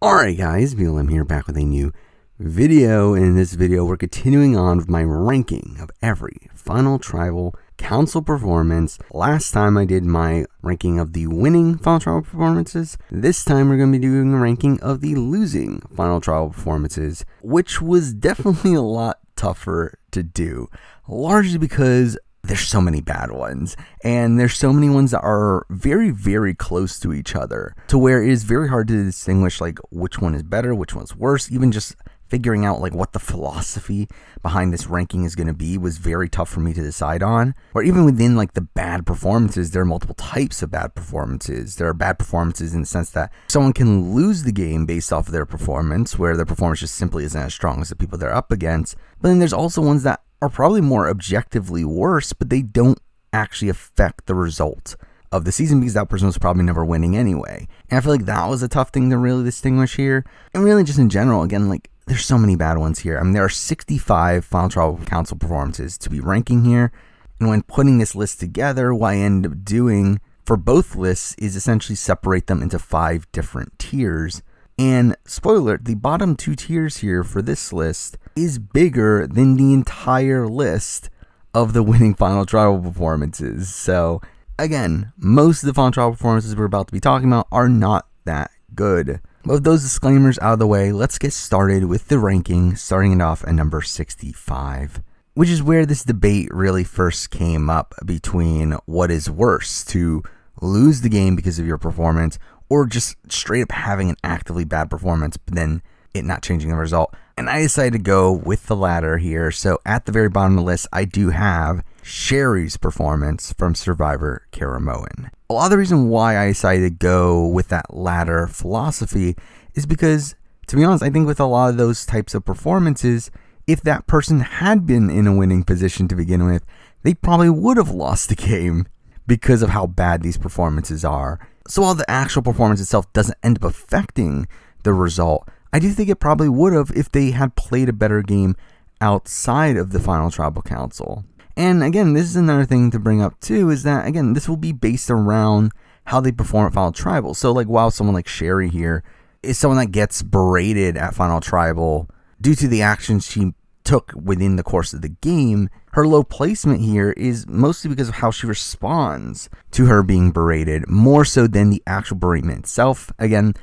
Alright guys, BLM here back with a new video. in this video, we're continuing on with my ranking of every Final Tribal Council performance. Last time I did my ranking of the winning Final Tribal performances. This time we're going to be doing a ranking of the losing Final Tribal performances, which was definitely a lot tougher to do. Largely because there's so many bad ones and there's so many ones that are very very close to each other to where it is very hard to distinguish like which one is better which one's worse even just figuring out like what the philosophy behind this ranking is going to be was very tough for me to decide on or even within like the bad performances there are multiple types of bad performances there are bad performances in the sense that someone can lose the game based off of their performance where their performance just simply isn't as strong as the people they're up against but then there's also ones that are probably more objectively worse, but they don't actually affect the result of the season because that person was probably never winning anyway. And I feel like that was a tough thing to really distinguish here. And really, just in general, again, like there's so many bad ones here. I mean, there are 65 Final Tribal Council performances to be ranking here. And when putting this list together, what I end up doing for both lists is essentially separate them into five different tiers and spoiler, the bottom two tiers here for this list is bigger than the entire list of the winning final tribal performances. So, again, most of the final tribal performances we're about to be talking about are not that good. But with those disclaimers out of the way, let's get started with the ranking, starting it off at number 65, which is where this debate really first came up between what is worse to lose the game because of your performance or just straight up having an actively bad performance, but then it not changing the result. And I decided to go with the latter here. So at the very bottom of the list, I do have Sherry's performance from Survivor Kara Moen. A lot of the reason why I decided to go with that latter philosophy is because, to be honest, I think with a lot of those types of performances, if that person had been in a winning position to begin with, they probably would have lost the game because of how bad these performances are. So while the actual performance itself doesn't end up affecting the result, I do think it probably would have if they had played a better game outside of the final tribal council. And again, this is another thing to bring up too is that again, this will be based around how they perform at Final Tribal. So like while someone like Sherry here is someone that gets berated at Final Tribal due to the actions she took within the course of the game. Her low placement here is mostly because of how she responds to her being berated, more so than the actual beratement itself. Again,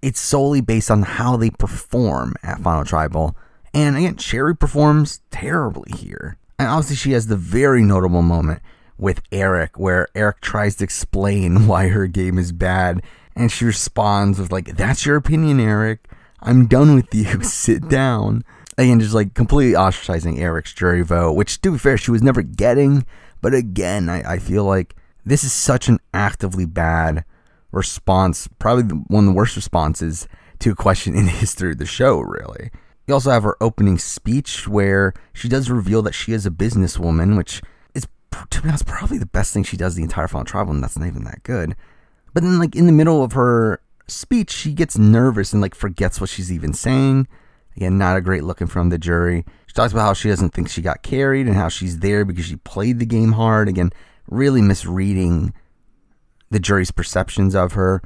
it's solely based on how they perform at Final Tribal. And again, Cherry performs terribly here. And obviously, she has the very notable moment with Eric where Eric tries to explain why her game is bad. And she responds with, like, that's your opinion, Eric. I'm done with you. Sit down again, just like completely ostracizing Eric's jury vote, which to be fair, she was never getting. But again, I, I feel like this is such an actively bad response, probably one of the worst responses to a question in the history of the show, really. You also have her opening speech where she does reveal that she is a businesswoman, which is, to be honest, probably the best thing she does the entire final tribal, and that's not even that good. But then, like, in the middle of her speech, she gets nervous and, like, forgets what she's even saying. Again, not a great looking from the jury. She talks about how she doesn't think she got carried and how she's there because she played the game hard. Again, really misreading the jury's perceptions of her.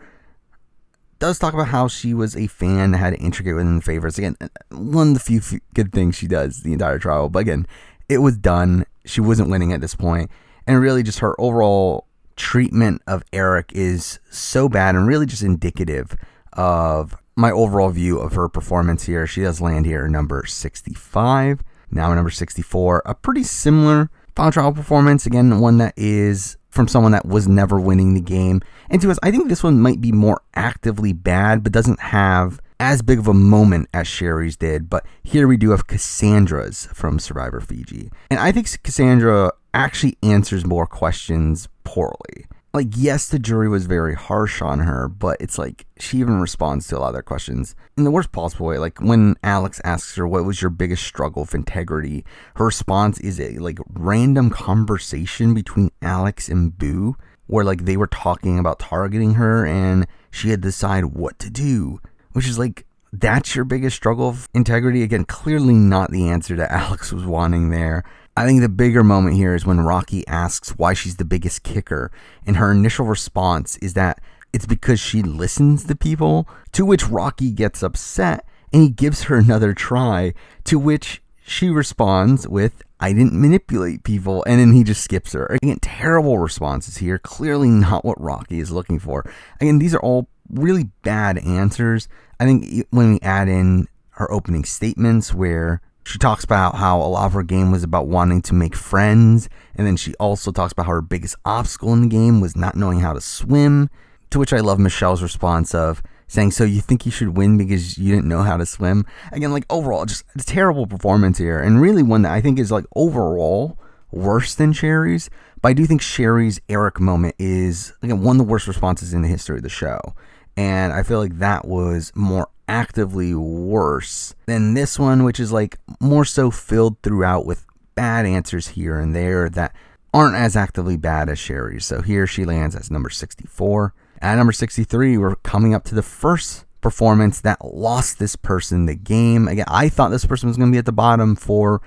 Does talk about how she was a fan, that had intricate within favors. Again, one of the few, few good things she does the entire trial. But again, it was done. She wasn't winning at this point. And really, just her overall treatment of Eric is so bad and really just indicative of my overall view of her performance here, she does land here number 65. Now number 64, a pretty similar final trial performance. Again, one that is from someone that was never winning the game. And to us, I think this one might be more actively bad, but doesn't have as big of a moment as Sherry's did. But here we do have Cassandra's from Survivor Fiji. And I think Cassandra actually answers more questions poorly like yes the jury was very harsh on her but it's like she even responds to a lot of their questions in the worst possible way like when alex asks her what was your biggest struggle with integrity her response is a like random conversation between alex and boo where like they were talking about targeting her and she had to decide what to do which is like that's your biggest struggle of integrity again clearly not the answer that alex was wanting there I think the bigger moment here is when Rocky asks why she's the biggest kicker, and her initial response is that it's because she listens to people, to which Rocky gets upset and he gives her another try, to which she responds with, I didn't manipulate people, and then he just skips her. Again, terrible responses here, clearly not what Rocky is looking for. Again, these are all really bad answers. I think when we add in her opening statements where she talks about how a lot of her game was about wanting to make friends, and then she also talks about how her biggest obstacle in the game was not knowing how to swim. To which I love Michelle's response of saying, "So you think you should win because you didn't know how to swim?" Again, like overall, just a terrible performance here, and really one that I think is like overall worse than Sherry's. But I do think Sherry's Eric moment is again one of the worst responses in the history of the show, and I feel like that was more actively worse than this one, which is like more so filled throughout with bad answers here and there that aren't as actively bad as Sherry's. So here she lands as number 64. At number 63, we're coming up to the first performance that lost this person the game. Again, I thought this person was going to be at the bottom for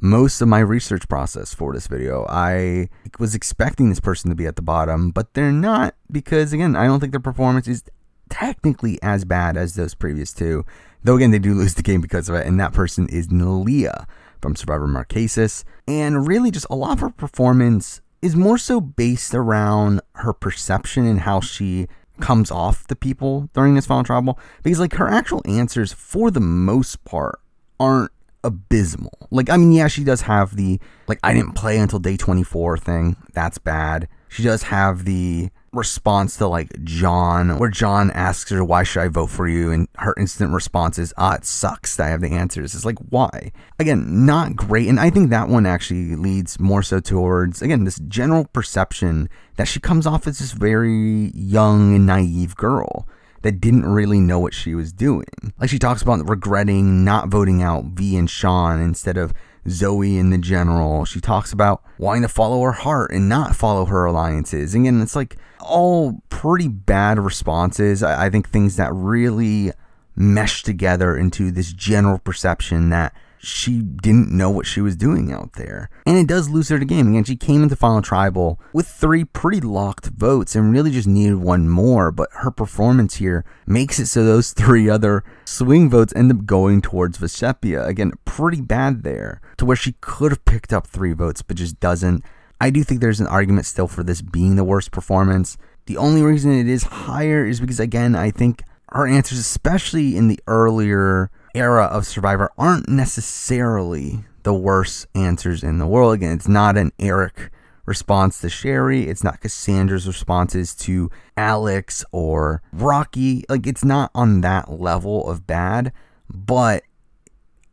most of my research process for this video. I was expecting this person to be at the bottom, but they're not because, again, I don't think their performance is technically as bad as those previous two. Though again, they do lose the game because of it, and that person is Nalia from Survivor Marquesas. And really, just a lot of her performance is more so based around her perception and how she comes off the people during this final trial. Because, like, her actual answers, for the most part, aren't abysmal. Like, I mean, yeah, she does have the, like, I didn't play until day 24 thing. That's bad. She does have the, response to like John, where John asks her, Why should I vote for you? And her instant response is, Ah, it sucks that I have the answers. It's like, why? Again, not great. And I think that one actually leads more so towards, again, this general perception that she comes off as this very young and naive girl that didn't really know what she was doing. Like she talks about regretting not voting out V and Sean instead of Zoe in the general. She talks about wanting to follow her heart and not follow her alliances. And again, it's like all pretty bad responses. I, I think things that really mesh together into this general perception that she didn't know what she was doing out there. And it does lose her the game. Again, she came into Final Tribal with three pretty locked votes and really just needed one more, but her performance here makes it so those three other swing votes end up going towards Vesepia. Again, pretty bad there, to where she could have picked up three votes, but just doesn't. I do think there's an argument still for this being the worst performance. The only reason it is higher is because, again, I think her answers, especially in the earlier era of Survivor aren't necessarily the worst answers in the world. Again, it's not an Eric response to Sherry. It's not Cassandra's responses to Alex or Rocky. Like, it's not on that level of bad, but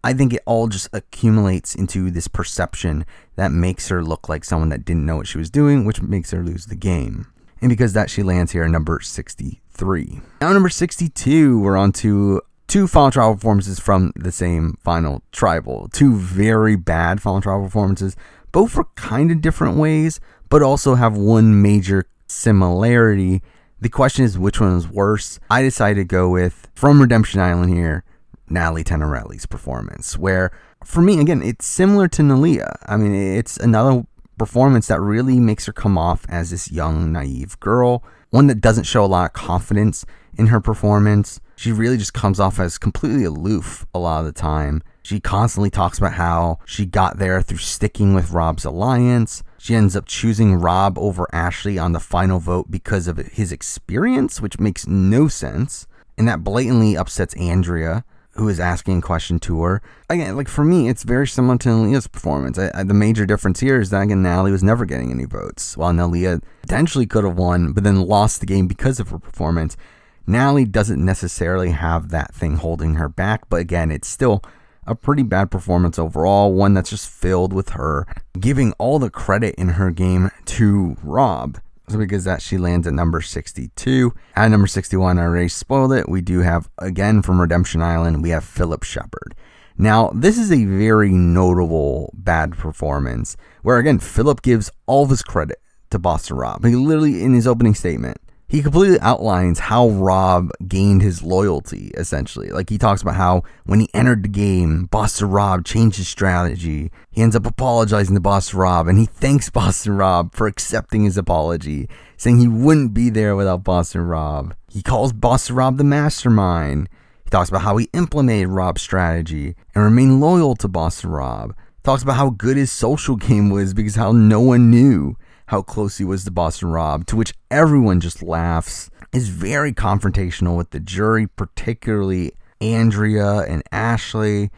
I think it all just accumulates into this perception that makes her look like someone that didn't know what she was doing, which makes her lose the game. And because that, she lands here at number 63. Now, number 62, we're on to two final trial performances from the same final tribal. Two very bad final trial performances, both for kind of different ways, but also have one major similarity. The question is which one is worse. I decided to go with from Redemption Island here, Natalie Tenorelli's performance, where for me again it's similar to Nalia. I mean, it's another performance that really makes her come off as this young, naive girl, one that doesn't show a lot of confidence in her performance. She really just comes off as completely aloof a lot of the time. She constantly talks about how she got there through sticking with Rob's alliance. She ends up choosing Rob over Ashley on the final vote because of his experience, which makes no sense. And that blatantly upsets Andrea, who is asking a question to her. Again, like for me, it's very similar to Nalia's performance. I, I, the major difference here is that again, Nalia was never getting any votes, while Nalia potentially could have won, but then lost the game because of her performance. Natalie doesn't necessarily have that thing holding her back, but again, it's still a pretty bad performance overall, one that's just filled with her giving all the credit in her game to Rob. So because that she lands at number 62. At number 61, I already spoiled it. We do have again from Redemption Island, we have Philip Shepard. Now, this is a very notable bad performance where again Philip gives all of his credit to Boston Rob. He literally in his opening statement he completely outlines how Rob gained his loyalty, essentially. Like he talks about how when he entered the game, Boston Rob changed his strategy. He ends up apologizing to Boston Rob and he thanks Boston Rob for accepting his apology, saying he wouldn't be there without Boston Rob. He calls Boston Rob the mastermind. He talks about how he implemented Rob's strategy and remained loyal to Boston Rob. talks about how good his social game was because how no one knew how close he was to Boston Rob, to which everyone just laughs, is very confrontational with the jury, particularly Andrea and Ashley,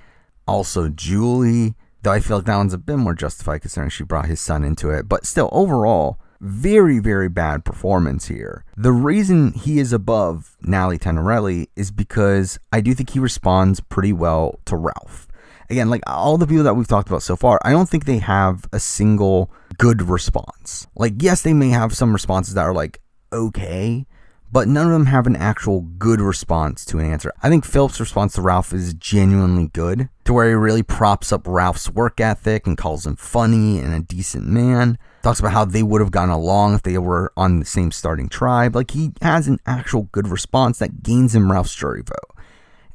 also Julie, though I feel like that one's a bit more justified considering she brought his son into it. But still, overall, very, very bad performance here. The reason he is above Nally Tenorelli is because I do think he responds pretty well to Ralph. Again, like all the people that we've talked about so far, I don't think they have a single good response. Like, yes, they may have some responses that are like, okay, but none of them have an actual good response to an answer. I think Philip's response to Ralph is genuinely good, to where he really props up Ralph's work ethic and calls him funny and a decent man. Talks about how they would have gotten along if they were on the same starting tribe. Like, he has an actual good response that gains him Ralph's jury vote.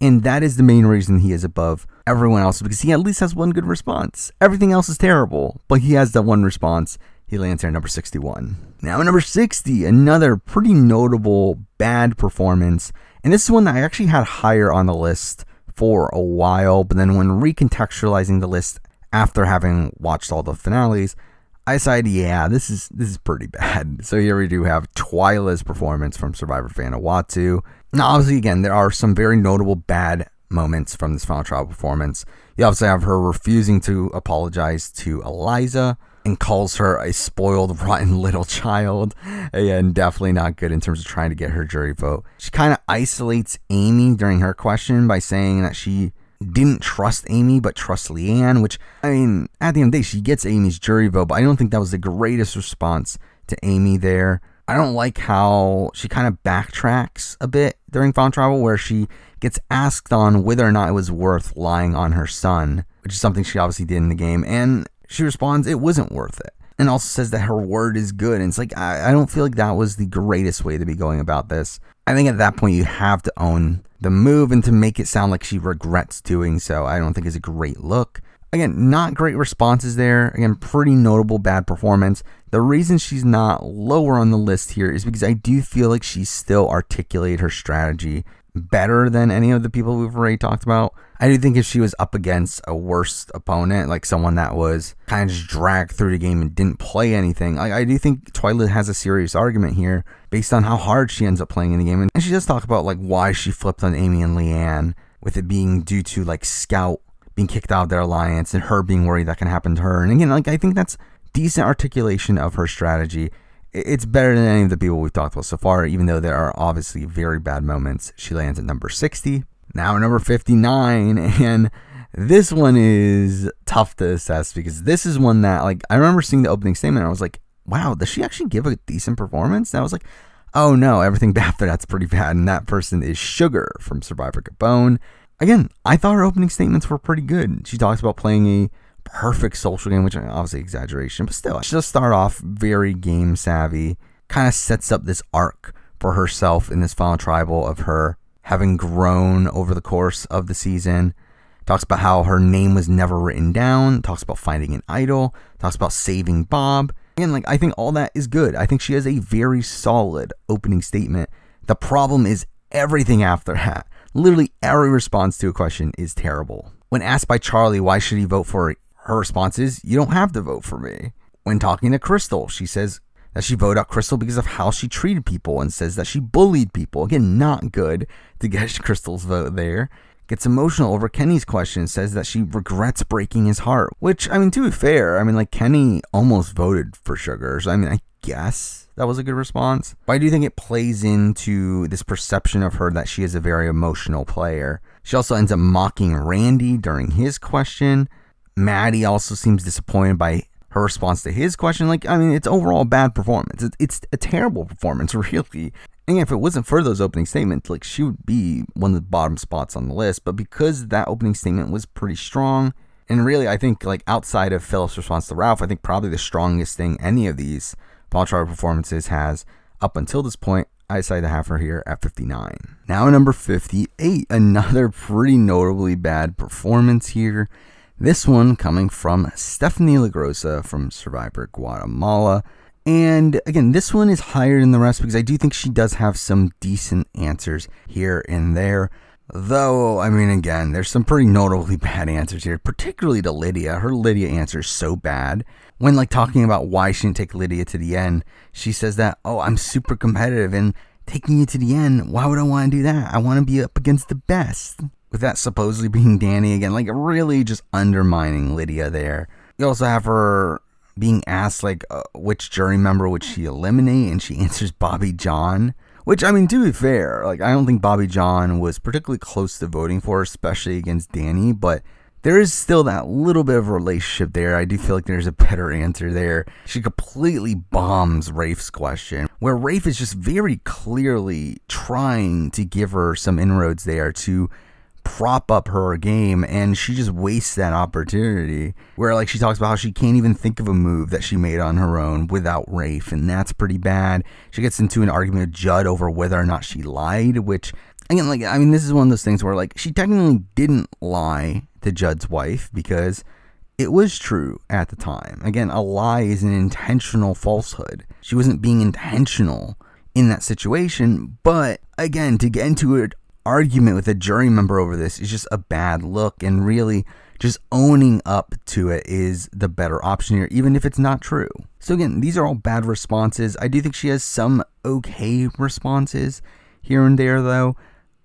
And that is the main reason he is above everyone else because he at least has one good response. Everything else is terrible, but he has that one response. He lands here number 61. Now, number 60, another pretty notable bad performance. And this is one that I actually had higher on the list for a while, but then when recontextualizing the list after having watched all the finales, I said, yeah, this is this is pretty bad. So here we do have Twyla's performance from Survivor Fanawatu. Now, obviously, again, there are some very notable bad moments from this final trial performance. You obviously have her refusing to apologize to Eliza and calls her a spoiled, rotten little child, and definitely not good in terms of trying to get her jury vote. She kind of isolates Amy during her question by saying that she didn't trust Amy but trust Leanne, which, I mean, at the end of the day, she gets Amy's jury vote, but I don't think that was the greatest response to Amy there. I don't like how she kind of backtracks a bit during Found Travel, where she gets asked on whether or not it was worth lying on her son, which is something she obviously did in the game, and she responds, it wasn't worth it. And also says that her word is good. And it's like, I, I don't feel like that was the greatest way to be going about this. I think at that point, you have to own the move and to make it sound like she regrets doing so, I don't think is a great look. Again, not great responses there. Again, pretty notable bad performance. The reason she's not lower on the list here is because I do feel like she still articulated her strategy better than any of the people we've already talked about. I do think if she was up against a worse opponent, like someone that was kind of just dragged through the game and didn't play anything, I do think Twilight has a serious argument here based on how hard she ends up playing in the game. And she does talk about like why she flipped on Amy and Leanne, with it being due to like Scout being kicked out of their alliance and her being worried that can happen to her. And again, like I think that's decent articulation of her strategy. It's better than any of the people we've talked about so far, even though there are obviously very bad moments. She lands at number 60. Now, number 59, and this one is tough to assess because this is one that, like, I remember seeing the opening statement. I was like, wow, does she actually give a decent performance? And I was like, oh no, everything after that's pretty bad. And that person is Sugar from Survivor Gabon. Again, I thought her opening statements were pretty good. She talks about playing a perfect social game, which obviously exaggeration, but still, she does start off very game savvy, kind of sets up this arc for herself in this final tribal of her having grown over the course of the season. Talks about how her name was never written down. Talks about finding an idol. Talks about saving Bob. And like, I think all that is good. I think she has a very solid opening statement. The problem is everything after that. Literally every response to a question is terrible. When asked by Charlie why should he vote for her, her response is, "You don't have to vote for me." When talking to Crystal, she says, that she voted out Crystal because of how she treated people and says that she bullied people. Again, not good to get Crystal's vote there. Gets emotional over Kenny's question, says that she regrets breaking his heart. Which, I mean, to be fair, I mean, like, Kenny almost voted for Sugars. I mean, I guess that was a good response. But I do think it plays into this perception of her that she is a very emotional player. She also ends up mocking Randy during his question. Maddie also seems disappointed by her response to his question. Like, I mean, it's overall bad performance. It's, a terrible performance, really. And if it wasn't for those opening statements, like she would be one of the bottom spots on the list. But because that opening statement was pretty strong, and really, I think like outside of Phillips' response to Ralph, I think probably the strongest thing any of these Ball Charter performances has up until this point, I decided to have her here at 59. Now, number 58, another pretty notably bad performance here. This one coming from Stephanie Lagrosa from Survivor Guatemala. And again, this one is higher than the rest because I do think she does have some decent answers here and there. Though, I mean, again, there's some pretty notably bad answers here, particularly to Lydia. Her Lydia answer is so bad. When, like, talking about why she didn't take Lydia to the end, she says that, oh, I'm super competitive and taking you to the end, why would I want to do that? I want to be up against the best with that supposedly being Danny again, like really just undermining Lydia there. You also have her being asked like uh, which jury member would she eliminate, and she answers Bobby John. Which I mean, to be fair, like I don't think Bobby John was particularly close to voting for, especially against Danny, but. There is still that little bit of relationship there. I do feel like there's a better answer there. She completely bombs Rafe's question, where Rafe is just very clearly trying to give her some inroads there to prop up her game and she just wastes that opportunity where like she talks about how she can't even think of a move that she made on her own without Rafe and that's pretty bad. She gets into an argument with Judd over whether or not she lied, which again like I mean this is one of those things where like she technically didn't lie to Judd's wife because it was true at the time. Again, a lie is an intentional falsehood. She wasn't being intentional in that situation, but again, to get into an argument with a jury member over this is just a bad look. And really, just owning up to it is the better option here, even if it's not true. So, again, these are all bad responses. I do think she has some okay responses here and there, though.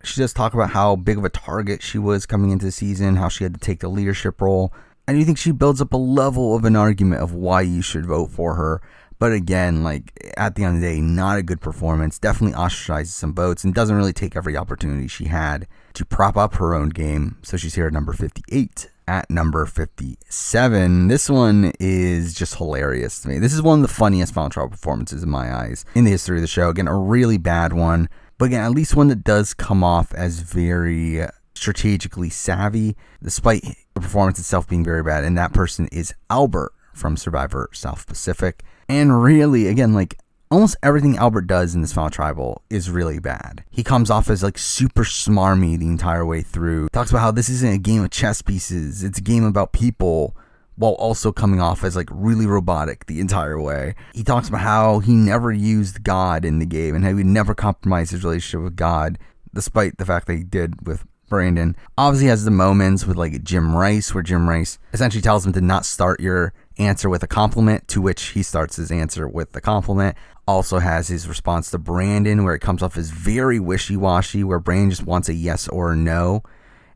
She does talk about how big of a target she was coming into the season, how she had to take the leadership role. I do think she builds up a level of an argument of why you should vote for her. But again, like at the end of the day, not a good performance. Definitely ostracizes some votes and doesn't really take every opportunity she had to prop up her own game. So she's here at number 58. At number 57, this one is just hilarious to me. This is one of the funniest Final Trial performances in my eyes in the history of the show. Again, a really bad one, but again, at least one that does come off as very strategically savvy, despite the performance itself being very bad. And that person is Albert from Survivor South Pacific. And really, again, like almost everything Albert does in this final tribal is really bad. He comes off as like super smarmy the entire way through. Talks about how this isn't a game of chess pieces, it's a game about people while also coming off as like really robotic the entire way. He talks about how he never used God in the game and how he never compromised his relationship with God despite the fact that he did with Brandon. Obviously has the moments with like Jim Rice where Jim Rice essentially tells him to not start your answer with a compliment, to which he starts his answer with the compliment. Also has his response to Brandon, where it comes off as very wishy washy, where Brandon just wants a yes or a no.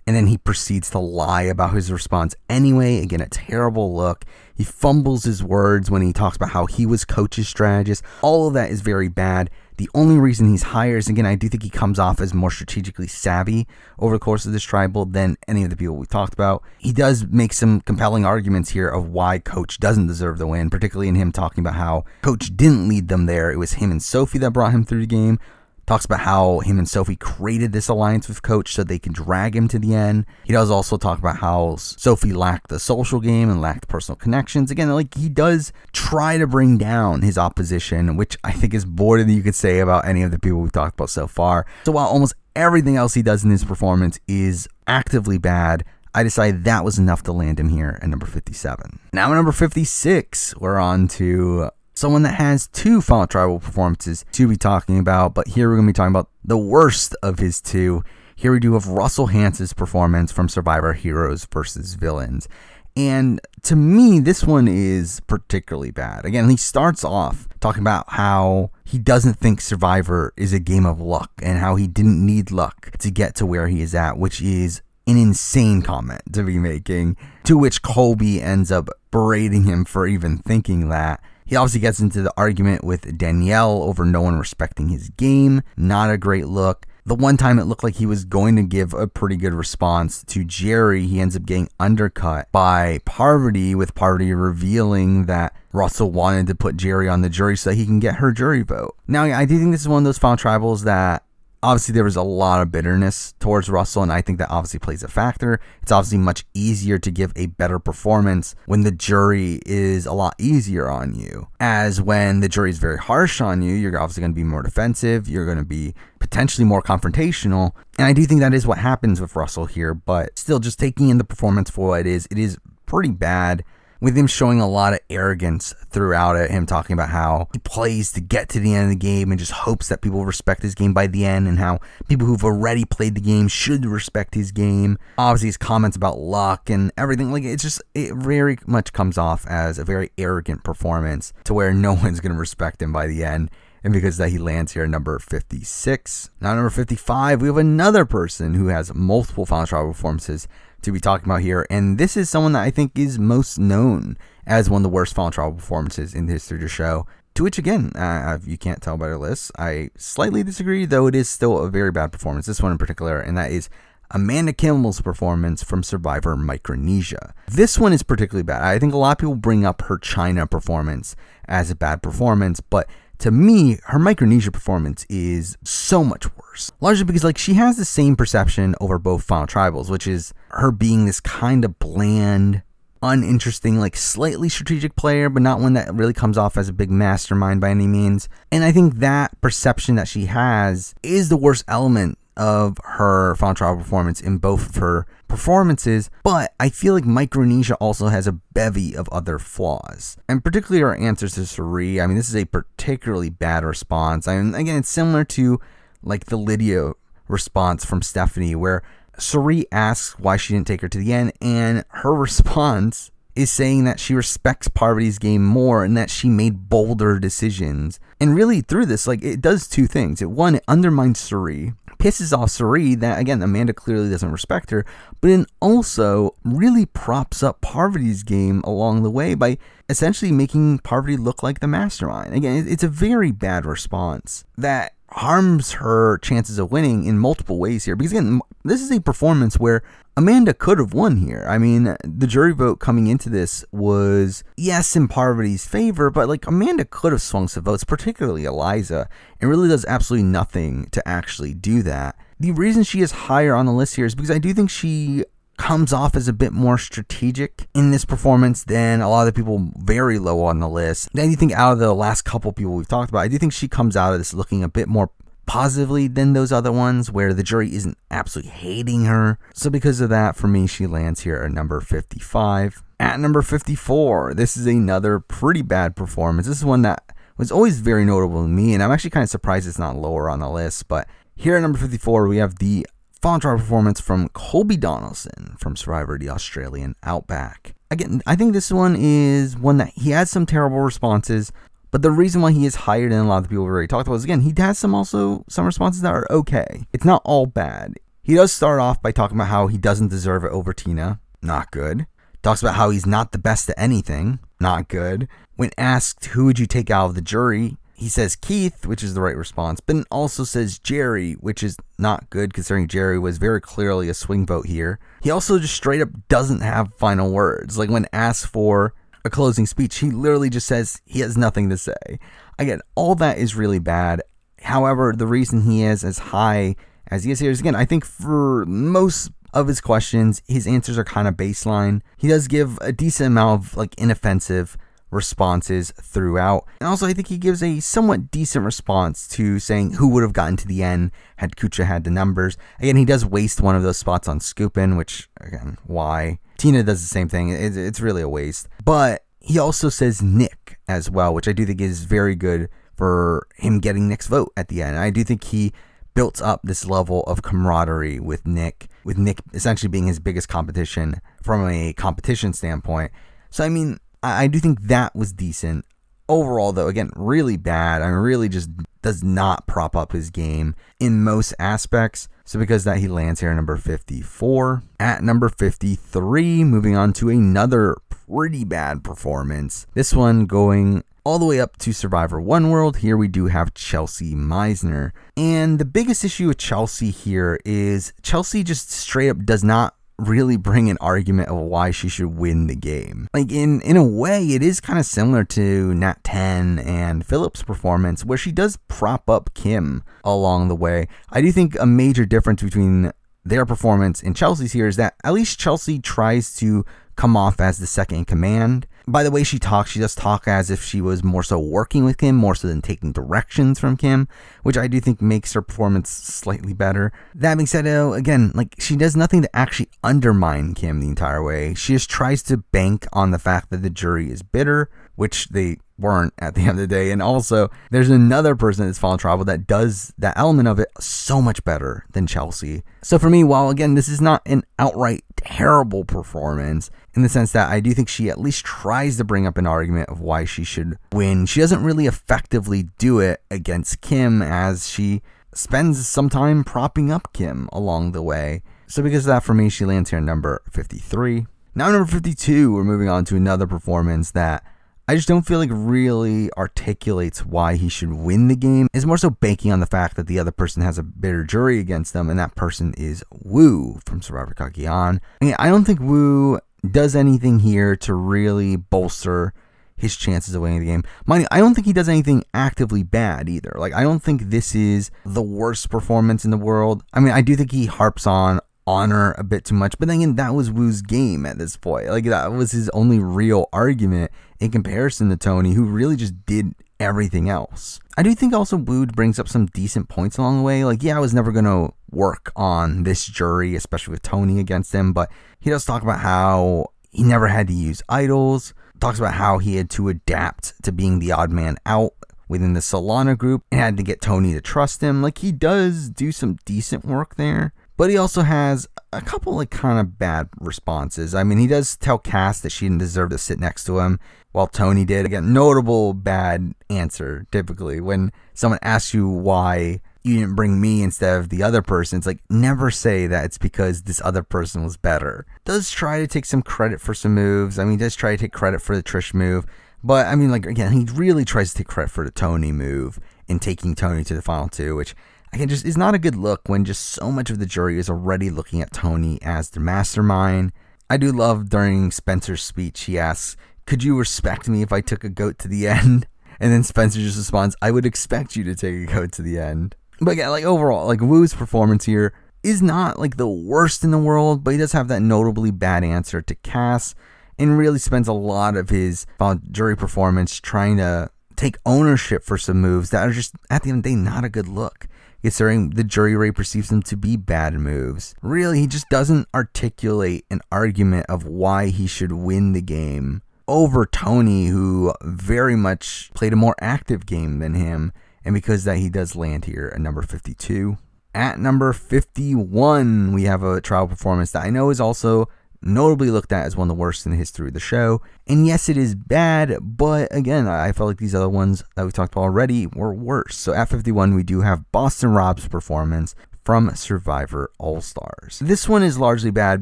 And then he proceeds to lie about his response anyway. Again, a terrible look. He fumbles his words when he talks about how he was coach's strategist. All of that is very bad. The only reason he's higher is again, I do think he comes off as more strategically savvy over the course of this tribal than any of the people we talked about. He does make some compelling arguments here of why Coach doesn't deserve the win, particularly in him talking about how Coach didn't lead them there. It was him and Sophie that brought him through the game talks about how him and Sophie created this alliance with Coach so they can drag him to the end. He does also talk about how Sophie lacked the social game and lacked personal connections. Again, like he does try to bring down his opposition, which I think is more than you could say about any of the people we've talked about so far. So while almost everything else he does in his performance is actively bad, I decided that was enough to land him here at number 57. Now, at number 56, we're on to someone that has two Final Tribal performances to be talking about, but here we're going to be talking about the worst of his two. Here we do have Russell Hance's performance from Survivor Heroes versus Villains. And to me, this one is particularly bad. Again, he starts off talking about how he doesn't think Survivor is a game of luck and how he didn't need luck to get to where he is at, which is an insane comment to be making. To which Colby ends up berating him for even thinking that. He obviously gets into the argument with Danielle over no one respecting his game. Not a great look. The one time it looked like he was going to give a pretty good response to Jerry, he ends up getting undercut by Parvati, with Parvati revealing that Russell wanted to put Jerry on the jury so he can get her jury vote. Now, I do think this is one of those final tribals that obviously there was a lot of bitterness towards Russell, and I think that obviously plays a factor. It's obviously much easier to give a better performance when the jury is a lot easier on you. As when the jury is very harsh on you, you're obviously going to be more defensive, you're going to be potentially more confrontational. And I do think that is what happens with Russell here, but still, just taking in the performance for what it is, it is pretty bad with him showing a lot of arrogance throughout it. Him talking about how he plays to get to the end of the game and just hopes that people respect his game by the end, and how people who've already played the game should respect his game. Obviously, his comments about luck and everything like it's just it very much comes off as a very arrogant performance to where no one's going to respect him by the end and because that he lands here number 56. Now number 55, we have another person who has multiple Final Tribal performances to be talking about here. And this is someone that I think is most known as one of the worst Fallen Trial performances in the history of the show. To which, again, uh, you can't tell by the list, I slightly disagree, though it is still a very bad performance, this one in particular, and that is Amanda Kimmel's performance from Survivor Micronesia. This one is particularly bad. I think a lot of people bring up her China performance as a bad performance, but to me, her Micronesia performance is so much worse. Largely because, like, she has the same perception over both Final Tribals, which is her being this kind of bland, uninteresting, like, slightly strategic player, but not one that really comes off as a big mastermind by any means. And I think that perception that she has is the worst element of her Final Tribal performance in both of her performances, but I feel like Micronesia also has a bevy of other flaws, and particularly our answers to Suri. I mean, this is a particularly bad response. I mean, again, it's similar to like the Lydia response from Stephanie, where Suri asks why she didn't take her to the end, and her response is saying that she respects Parvati's game more and that she made bolder decisions. And really, through this, like it does two things. It one, it undermines Suri pisses off Sari that again Amanda clearly doesn't respect her, but then also really props up Parvati's game along the way by essentially making Parvati look like the mastermind. Again, it's a very bad response that harms her chances of winning in multiple ways here. Because again, this is a performance where Amanda could have won here. I mean, the jury vote coming into this was yes in Parvati's favor, but like Amanda could have swung some votes, particularly Eliza, and really does absolutely nothing to actually do that. The reason she is higher on the list here is because I do think she comes off as a bit more strategic in this performance than a lot of the people very low on the list. I do think out of the last couple people we've talked about, I do think she comes out of this looking a bit more positively than those other ones where the jury isn't absolutely hating her. So because of that, for me, she lands here at number 55. At number 54, this is another pretty bad performance. This is one that was always very notable to me, and I'm actually kind of surprised it's not lower on the list, but here at number 54, we have the font performance from Colby Donaldson from Survivor the Australian Outback. Again, I think this one is one that he has some terrible responses, but the reason why he is higher than a lot of the people we already talked about is again, he has some also some responses that are okay. It's not all bad. He does start off by talking about how he doesn't deserve it over Tina. Not good. Talks about how he's not the best at anything. Not good. When asked who would you take out of the jury, he says Keith, which is the right response, but also says Jerry, which is not good considering Jerry was very clearly a swing vote here. He also just straight up doesn't have final words. Like when asked for a closing speech, he literally just says he has nothing to say. Again, all that is really bad. However, the reason he is as high as he is here is again, I think for most of his questions, his answers are kind of baseline. He does give a decent amount of like inoffensive responses throughout. And also, I think he gives a somewhat decent response to saying who would have gotten to the end had Kucha had the numbers. Again, he does waste one of those spots on Scoopin, which, again, why? Tina does the same thing. It's really a waste. But he also says Nick as well, which I do think is very good for him getting Nick's vote at the end. I do think he built up this level of camaraderie with Nick, with Nick essentially being his biggest competition from a competition standpoint. So, I mean, I, I do think that was decent. Overall, though, again, really bad. I mean, really just does not prop up his game in most aspects. So because that he lands here at number 54. At number 53, moving on to another pretty bad performance. This one going all the way up to Survivor One World. Here we do have Chelsea Meisner. And the biggest issue with Chelsea here is Chelsea just straight up does not really bring an argument of why she should win the game. Like in in a way, it is kind of similar to Nat 10 and Phillips' performance, where she does prop up Kim along the way. I do think a major difference between their performance and Chelsea's here is that at least Chelsea tries to come off as the second in command by the way, she talks, she does talk as if she was more so working with Kim, more so than taking directions from Kim, which I do think makes her performance slightly better. That being said, though, again, like she does nothing to actually undermine Kim the entire way. She just tries to bank on the fact that the jury is bitter which they weren't at the end of the day. And also, there's another person that's fallen travel that does that element of it so much better than Chelsea. So for me, while again, this is not an outright terrible performance in the sense that I do think she at least tries to bring up an argument of why she should win. She doesn't really effectively do it against Kim as she spends some time propping up Kim along the way. So because of that, for me, she lands here number 53. Now, number 52, we're moving on to another performance that I just don't feel like really articulates why he should win the game. It's more so banking on the fact that the other person has a bitter jury against them, and that person is Wu from Survivor Kakian. mean, I don't think Wu does anything here to really bolster his chances of winning the game. Mind you, I don't think he does anything actively bad either. Like, I don't think this is the worst performance in the world. I mean, I do think he harps on honor a bit too much. But then again, that was Wu's game at this point. Like that was his only real argument in comparison to Tony, who really just did everything else. I do think also Wu brings up some decent points along the way. Like, yeah, I was never gonna work on this jury, especially with Tony against him, but he does talk about how he never had to use idols, talks about how he had to adapt to being the odd man out within the Solana group and had to get Tony to trust him. Like he does do some decent work there but he also has a couple of kind of bad responses. I mean, he does tell Cass that she didn't deserve to sit next to him, while Tony did. Again, notable bad answer typically when someone asks you why you didn't bring me instead of the other person. It's like never say that it's because this other person was better. Does try to take some credit for some moves. I mean, does try to take credit for the Trish move, but I mean, like again, he really tries to take credit for the Tony move in taking Tony to the final two, which I can just, it's not a good look when just so much of the jury is already looking at Tony as the mastermind. I do love during Spencer's speech, he asks, Could you respect me if I took a goat to the end? And then Spencer just responds, I would expect you to take a goat to the end. But yeah, like overall, like Wu's performance here is not like the worst in the world, but he does have that notably bad answer to Cass and really spends a lot of his uh, jury performance trying to take ownership for some moves that are just at the end of the day not a good look considering the jury rate perceives them to be bad moves. Really, he just doesn't articulate an argument of why he should win the game over Tony, who very much played a more active game than him. And because that, he does land here at number 52. At number 51, we have a trial performance that I know is also notably looked at as one of the worst in the history of the show. And yes, it is bad, but again, I felt like these other ones that we talked about already were worse. So at 51, we do have Boston Rob's performance, from Survivor All Stars. This one is largely bad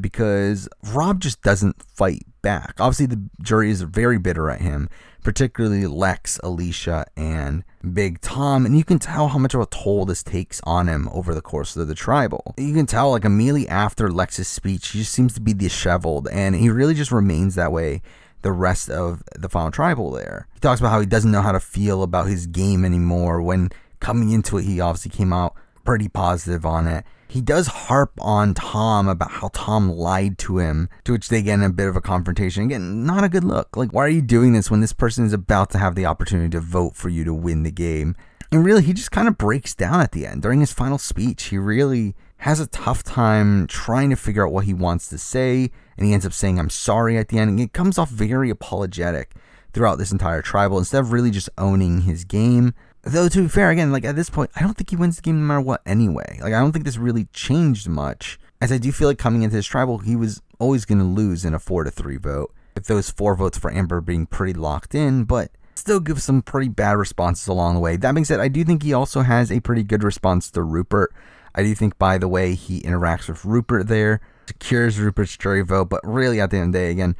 because Rob just doesn't fight back. Obviously, the jury is very bitter at him, particularly Lex, Alicia, and Big Tom. And you can tell how much of a toll this takes on him over the course of the tribal. You can tell, like, immediately after Lex's speech, he just seems to be disheveled, and he really just remains that way the rest of the final tribal there. He talks about how he doesn't know how to feel about his game anymore when coming into it, he obviously came out pretty positive on it he does harp on Tom about how Tom lied to him, to which they get in a bit of a confrontation. Again, not a good look. Like, why are you doing this when this person is about to have the opportunity to vote for you to win the game? And really, he just kind of breaks down at the end. During his final speech, he really has a tough time trying to figure out what he wants to say, and he ends up saying, I'm sorry at the end. And it comes off very apologetic throughout this entire tribal instead of really just owning his game. Though to be fair, again, like at this point, I don't think he wins the game no matter what anyway. Like I don't think this really changed much. As I do feel like coming into this tribal, he was always gonna lose in a four to three vote. With those four votes for Amber being pretty locked in, but still gives some pretty bad responses along the way. That being said, I do think he also has a pretty good response to Rupert. I do think by the way he interacts with Rupert there, secures Rupert's jury vote, but really at the end of the day, again,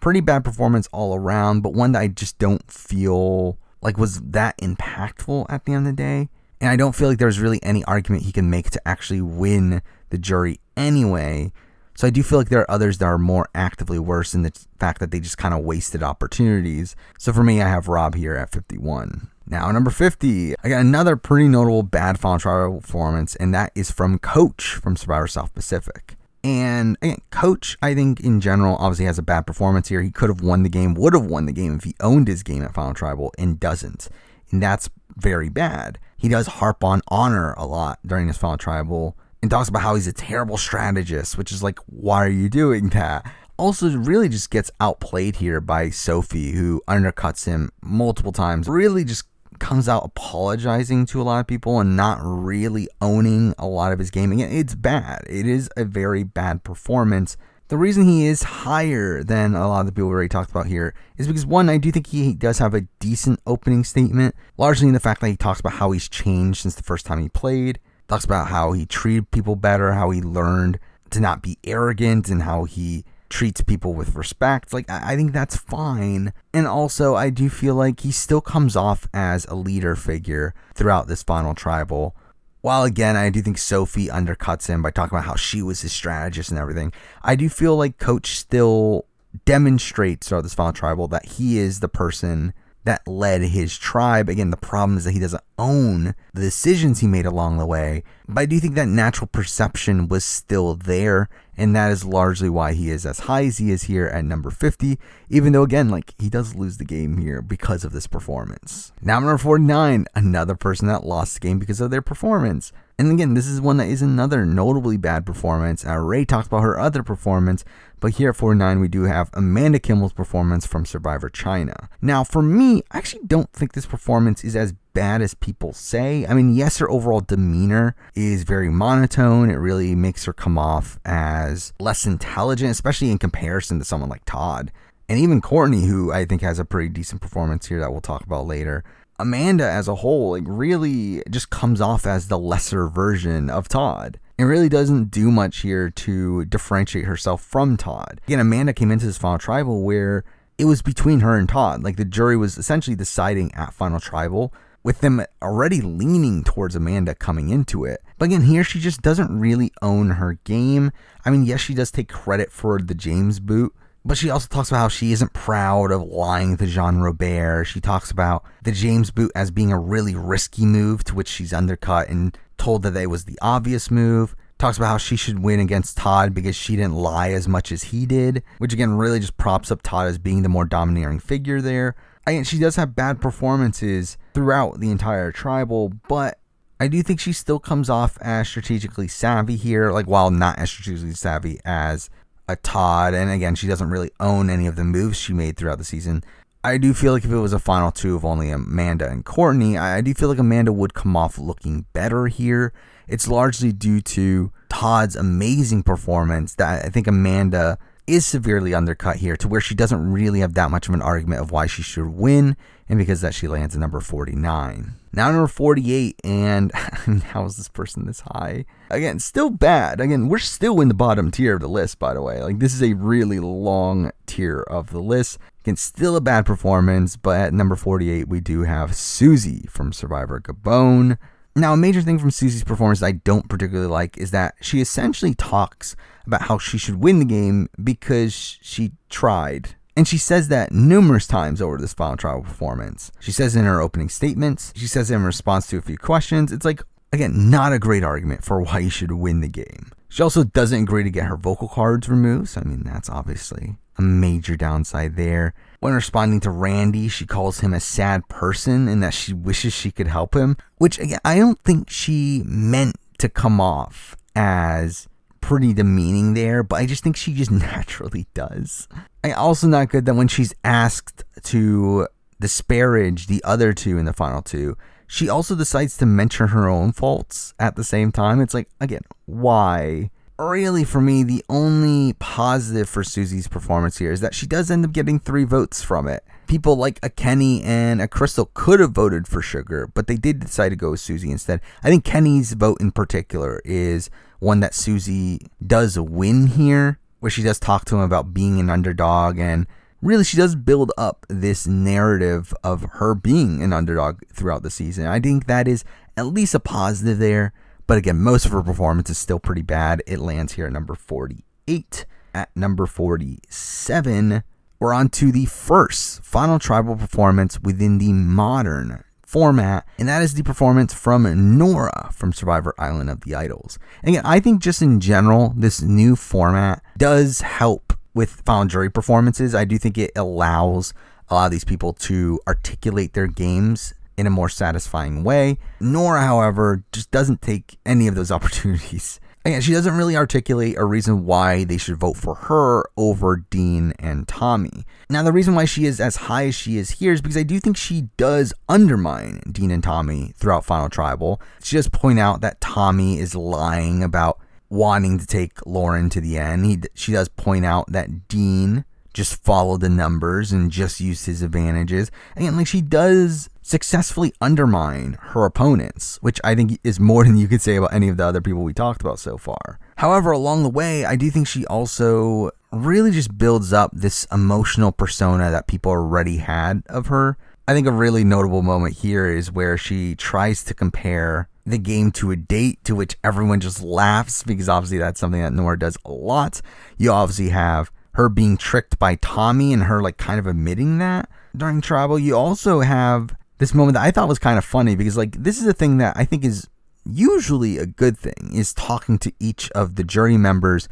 pretty bad performance all around, but one that I just don't feel like was that impactful at the end of the day? And I don't feel like there's really any argument he can make to actually win the jury anyway. So I do feel like there are others that are more actively worse in the fact that they just kind of wasted opportunities. So for me, I have Rob here at 51. Now, number 50, I got another pretty notable bad final trial performance, and that is from Coach from Survivor South Pacific. And again, coach, I think in general, obviously has a bad performance here. He could have won the game, would have won the game if he owned his game at Final Tribal and doesn't. And that's very bad. He does harp on honor a lot during his Final Tribal and talks about how he's a terrible strategist, which is like, why are you doing that? Also, really just gets outplayed here by Sophie, who undercuts him multiple times, really just comes out apologizing to a lot of people and not really owning a lot of his gaming. It's bad. It is a very bad performance. The reason he is higher than a lot of the people we already talked about here is because one, I do think he does have a decent opening statement, largely in the fact that he talks about how he's changed since the first time he played, talks about how he treated people better, how he learned to not be arrogant, and how he treats people with respect. Like, I think that's fine. And also, I do feel like he still comes off as a leader figure throughout this final tribal. While again, I do think Sophie undercuts him by talking about how she was his strategist and everything, I do feel like Coach still demonstrates throughout this final tribal that he is the person that led his tribe. Again, the problem is that he doesn't own the decisions he made along the way. But I do think that natural perception was still there, and that is largely why he is as high as he is here at number 50, even though, again, like he does lose the game here because of this performance. Now, number 49, another person that lost the game because of their performance. And again, this is one that is another notably bad performance. Uh, Ray talked about her other performance, but here at 49, we do have Amanda Kimmel's performance from Survivor China. Now, for me, I actually don't think this performance is as bad as people say. I mean, yes, her overall demeanor is very monotone. It really makes her come off as less intelligent, especially in comparison to someone like Todd. And even Courtney, who I think has a pretty decent performance here that we'll talk about later. Amanda as a whole like really just comes off as the lesser version of Todd and really doesn't do much here to differentiate herself from Todd. Again, Amanda came into this final tribal where it was between her and Todd. Like the jury was essentially deciding at final tribal with them already leaning towards Amanda coming into it. But again, here she just doesn't really own her game. I mean, yes, she does take credit for the James boot, but she also talks about how she isn't proud of lying to Jean Robert. She talks about the James boot as being a really risky move to which she's undercut and told that it was the obvious move. Talks about how she should win against Todd because she didn't lie as much as he did, which again really just props up Todd as being the more domineering figure there. And she does have bad performances throughout the entire tribal, but I do think she still comes off as strategically savvy here, like while not as strategically savvy as a Todd. And again, she doesn't really own any of the moves she made throughout the season. I do feel like if it was a final two of only Amanda and Courtney, I, do feel like Amanda would come off looking better here. It's largely due to Todd's amazing performance that I think Amanda is severely undercut here to where she doesn't really have that much of an argument of why she should win and because that she lands at number 49. Now number 48 and how is this person this high? Again, still bad. Again, we're still in the bottom tier of the list by the way. Like this is a really long tier of the list. Again, still a bad performance, but at number 48, we do have Susie from Survivor Gabon. Now, a major thing from Susie's performance I don't particularly like is that she essentially talks about how she should win the game because she tried. And she says that numerous times over this final trial performance. She says in her opening statements, she says in response to a few questions. It's like, again, not a great argument for why you should win the game. She also doesn't agree to get her vocal cords removed, so I mean, that's obviously a major downside there. When responding to Randy, she calls him a sad person and that she wishes she could help him, which again, I don't think she meant to come off as pretty demeaning there, but I just think she just naturally does. I also not good that when she's asked to disparage the other two in the final two, she also decides to mention her own faults at the same time. It's like, again, why? really for me the only positive for Susie's performance here is that she does end up getting three votes from it. People like a Kenny and a Crystal could have voted for Sugar, but they did decide to go with Susie instead. I think Kenny's vote in particular is one that Susie does win here, where she does talk to him about being an underdog and really she does build up this narrative of her being an underdog throughout the season. I think that is at least a positive there. But again, most of her performance is still pretty bad. It lands here at number 48. At number 47, we're on to the first final tribal performance within the modern format, and that is the performance from Nora from Survivor Island of the Idols. And again, I think just in general, this new format does help with final jury performances. I do think it allows a lot of these people to articulate their games in a more satisfying way. Nora, however, just doesn't take any of those opportunities. Again, she doesn't really articulate a reason why they should vote for her over Dean and Tommy. Now, the reason why she is as high as she is here is because I do think she does undermine Dean and Tommy throughout Final Tribal. She does point out that Tommy is lying about wanting to take Lauren to the end. He, she does point out that Dean just followed the numbers and just used his advantages. Again, like she does successfully undermine her opponents, which I think is more than you could say about any of the other people we talked about so far. However, along the way, I do think she also really just builds up this emotional persona that people already had of her. I think a really notable moment here is where she tries to compare the game to a date to which everyone just laughs because obviously that's something that Nora does a lot. You obviously have her being tricked by Tommy and her like kind of admitting that during travel. You also have this moment that I thought was kind of funny because like this is a thing that I think is usually a good thing is talking to each of the jury members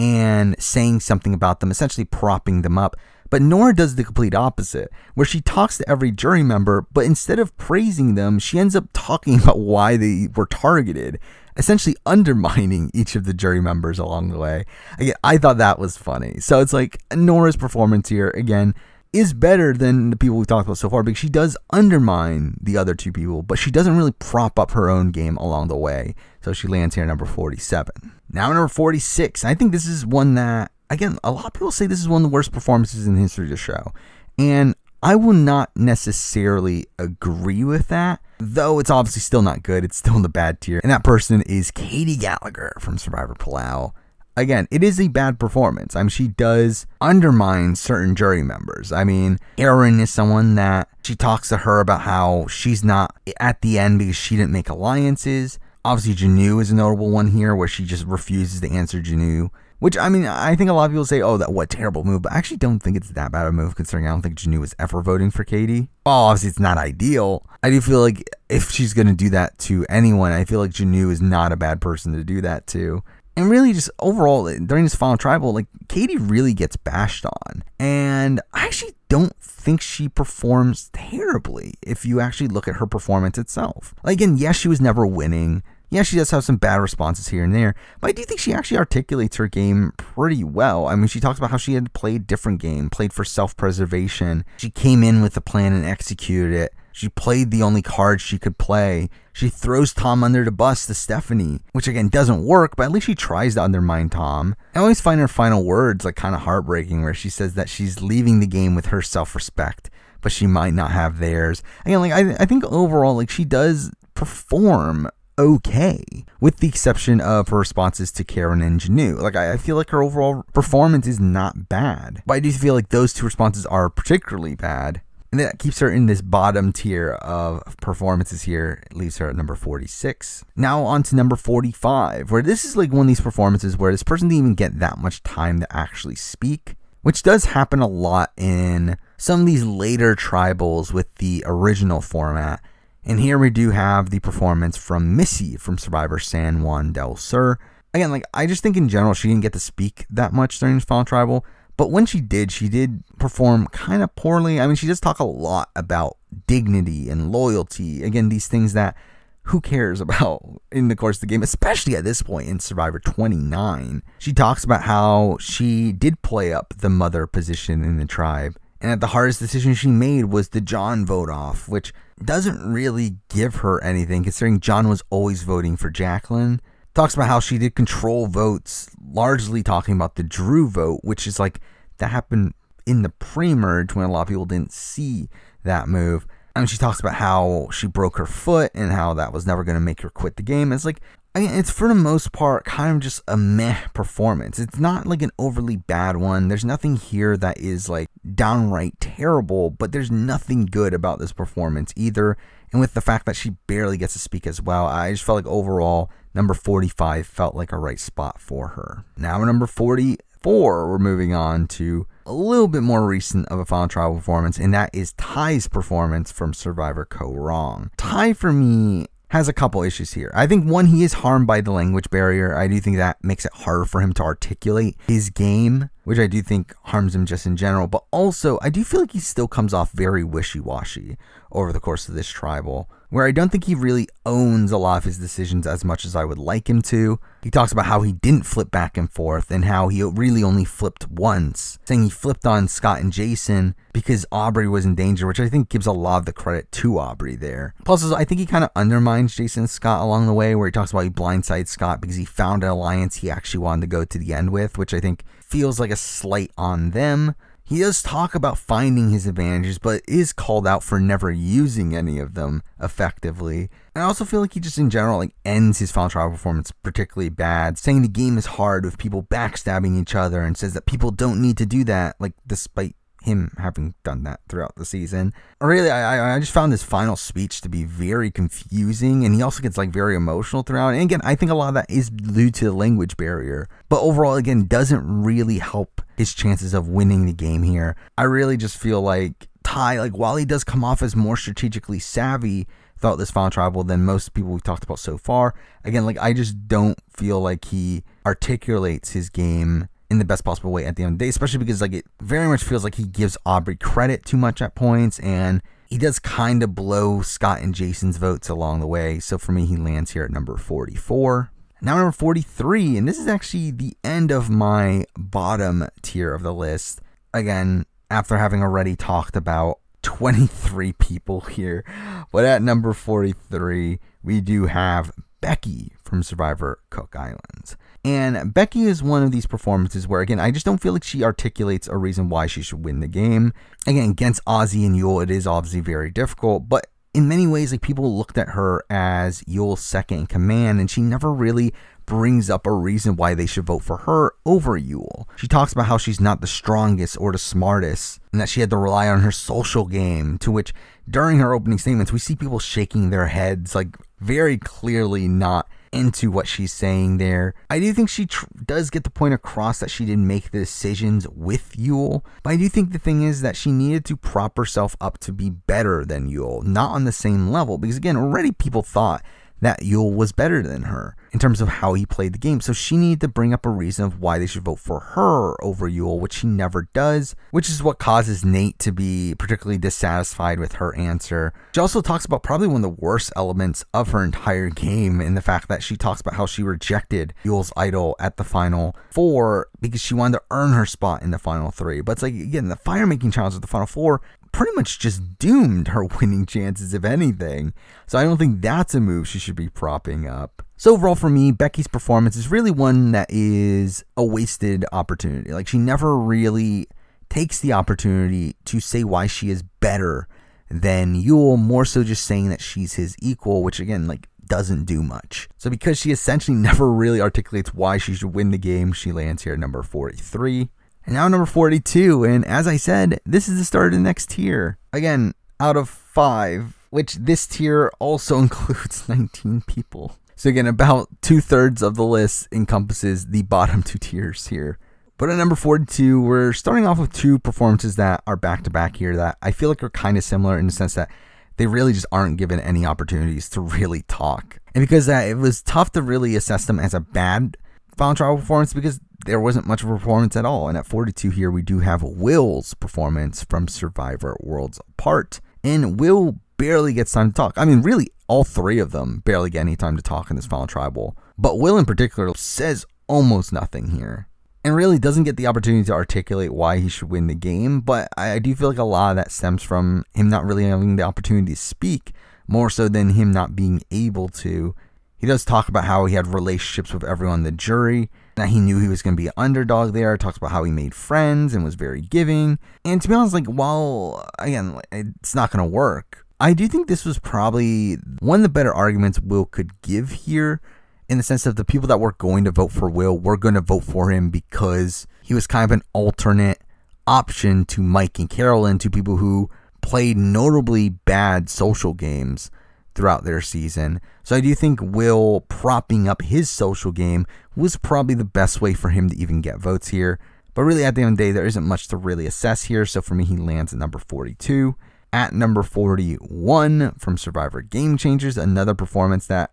and saying something about them, essentially propping them up. But Nora does the complete opposite, where she talks to every jury member, but instead of praising them, she ends up talking about why they were targeted, essentially undermining each of the jury members along the way. Again, I thought that was funny. So it's like Nora's performance here, again, is better than the people we have talked about so far because she does undermine the other two people, but she doesn't really prop up her own game along the way. So she lands here number 47. Now number 46. I think this is one that again, a lot of people say this is one of the worst performances in the history of the show. And I will not necessarily agree with that, though it's obviously still not good. It's still in the bad tier. And that person is Katie Gallagher from Survivor Palau again, it is a bad performance. I mean, she does undermine certain jury members. I mean, Erin is someone that she talks to her about how she's not at the end because she didn't make alliances. Obviously, Janu is a notable one here where she just refuses to answer Janu. Which I mean, I think a lot of people say, "Oh, that what terrible move," but I actually don't think it's that bad a move considering I don't think Janu was ever voting for Katie. Well, obviously it's not ideal, I do feel like if she's going to do that to anyone, I feel like Janu is not a bad person to do that to and really just overall eh, during this final tribal like katie really gets bashed on and i actually don't think she performs terribly if you actually look at her performance itself like again yes she was never winning yeah, she does have some bad responses here and there, but I do think she actually articulates her game pretty well. I mean, she talks about how she had played different game, played for self-preservation. She came in with a plan and executed it. She played the only card she could play. She throws Tom under the bus to Stephanie, which again doesn't work, but at least she tries to undermine Tom. I always find her final words like kind of heartbreaking, where she says that she's leaving the game with her self respect, but she might not have theirs. Again, like I, I think overall, like she does perform okay, with the exception of her responses to Karen and Janu. Like, I, I, feel like her overall performance is not bad, but I do feel like those two responses are particularly bad. And that keeps her in this bottom tier of performances here. It leaves her at number 46. Now on to number 45, where this is like one of these performances where this person didn't even get that much time to actually speak, which does happen a lot in some of these later tribals with the original format. And here we do have the performance from Missy from Survivor San Juan del Sur. Again, like I just think in general she didn't get to speak that much during this final tribal. But when she did, she did perform kind of poorly. I mean, she does talk a lot about dignity and loyalty. Again, these things that who cares about in the course of the game, especially at this point in Survivor 29. She talks about how she did play up the mother position in the tribe, and that the hardest decision she made was the John vote off, which doesn't really give her anything, considering John was always voting for Jacqueline talks about how she did control votes, largely talking about the Drew vote, which is like that happened in the pre merge when a lot of people didn't see that move. I mean, she talks about how she broke her foot and how that was never going to make her quit the game. It's like, I mean, it's for the most part kind of just a meh performance. It's not like an overly bad one. There's nothing here that is like downright terrible, but there's nothing good about this performance either and with the fact that she barely gets to speak as well, I just felt like overall number 45 felt like a right spot for her. Now, number 44, we're moving on to a little bit more recent of a final trial performance, and that is Ty's performance from Survivor Co Wrong. Ty, for me, has a couple issues here. I think one, he is harmed by the language barrier. I do think that makes it harder for him to articulate his game, which I do think harms him just in general. But also, I do feel like he still comes off very wishy washy over the course of this tribal where I don't think he really owns a lot of his decisions as much as I would like him to. He talks about how he didn't flip back and forth and how he really only flipped once, saying he flipped on Scott and Jason because Aubrey was in danger, which I think gives a lot of the credit to Aubrey there. Plus, I think he kind of undermines Jason Scott along the way, where he talks about he blindsides Scott because he found an alliance he actually wanted to go to the end with, which I think feels like a slight on them. He does talk about finding his advantages, but is called out for never using any of them effectively. And I also feel like he just in general like ends his final trial performance particularly bad, saying the game is hard with people backstabbing each other and says that people don't need to do that, like despite him having done that throughout the season. Really, I, I just found his final speech to be very confusing, and he also gets like very emotional throughout. And again, I think a lot of that is due to the language barrier, but overall, again, doesn't really help his chances of winning the game here. I really just feel like Ty, like while he does come off as more strategically savvy throughout this final tribal than most people we've talked about so far, again, like I just don't feel like he articulates his game in the best possible way at the end of the day, especially because like it very much feels like he gives Aubrey credit too much at points and he does kind of blow Scott and Jason's votes along the way. So for me, he lands here at number 44. Now number 43, and this is actually the end of my bottom tier of the list. Again, after having already talked about 23 people here, but at number 43, we do have Becky from Survivor Cook Islands. And Becky is one of these performances where, again, I just don't feel like she articulates a reason why she should win the game. Again, against Ozzy and Yule, it is obviously very difficult, but in many ways, like people looked at her as Yule's second in command, and she never really brings up a reason why they should vote for her over Yule. She talks about how she's not the strongest or the smartest, and that she had to rely on her social game, to which during her opening statements, we see people shaking their heads, like very clearly not into what she's saying there. I do think she tr- does get the point across that she didn't make the decisions with Yule, but I do think the thing is that she needed to prop herself up to be better than Yule, not on the same level, because again, already people thought that Yule was better than her in terms of how he played the game. So she needed to bring up a reason of why they should vote for her over Yule, which she never does, which is what causes Nate to be particularly dissatisfied with her answer. She also talks about probably one of the worst elements of her entire game in the fact that she talks about how she rejected Yule's idol at the final four because she wanted to earn her spot in the final three. But it's like, again, the fire making challenge of the final four pretty much just doomed her winning chances, if anything. So I don't think that's a move she should be propping up. So overall for me, Becky's performance is really one that is a wasted opportunity. Like she never really takes the opportunity to say why she is better than Yule, more so just saying that she's his equal, which again, like doesn't do much. So because she essentially never really articulates why she should win the game, she lands here at number 43. And now number 42. And as I said, this is the start of the next tier. Again, out of five, which this tier also includes 19 people. So again, about two thirds of the list encompasses the bottom two tiers here. But at number 42, we're starting off with two performances that are back to back here that I feel like are kind of similar in the sense that they really just aren't given any opportunities to really talk. And because that, it was tough to really assess them as a bad final trial performance because there wasn't much of a performance at all. And at 42 here, we do have Will's performance from Survivor Worlds Apart. And Will barely gets time to talk. I mean, really, all three of them barely get any time to talk in this final tribal. But Will, in particular, says almost nothing here and really doesn't get the opportunity to articulate why he should win the game. But I, do feel like a lot of that stems from him not really having the opportunity to speak more so than him not being able to. He does talk about how he had relationships with everyone in the jury he knew he was going to be an underdog there. Talks about how he made friends and was very giving. And to be honest, like while again, it's not going to work. I do think this was probably one of the better arguments Will could give here, in the sense of the people that were going to vote for Will were going to vote for him because he was kind of an alternate option to Mike and Carolyn, to people who played notably bad social games throughout their season. So I do think Will propping up his social game was probably the best way for him to even get votes here. But really, at the end of the day, there isn't much to really assess here. So for me, he lands at number 42. At number 41 from Survivor Game Changers, another performance that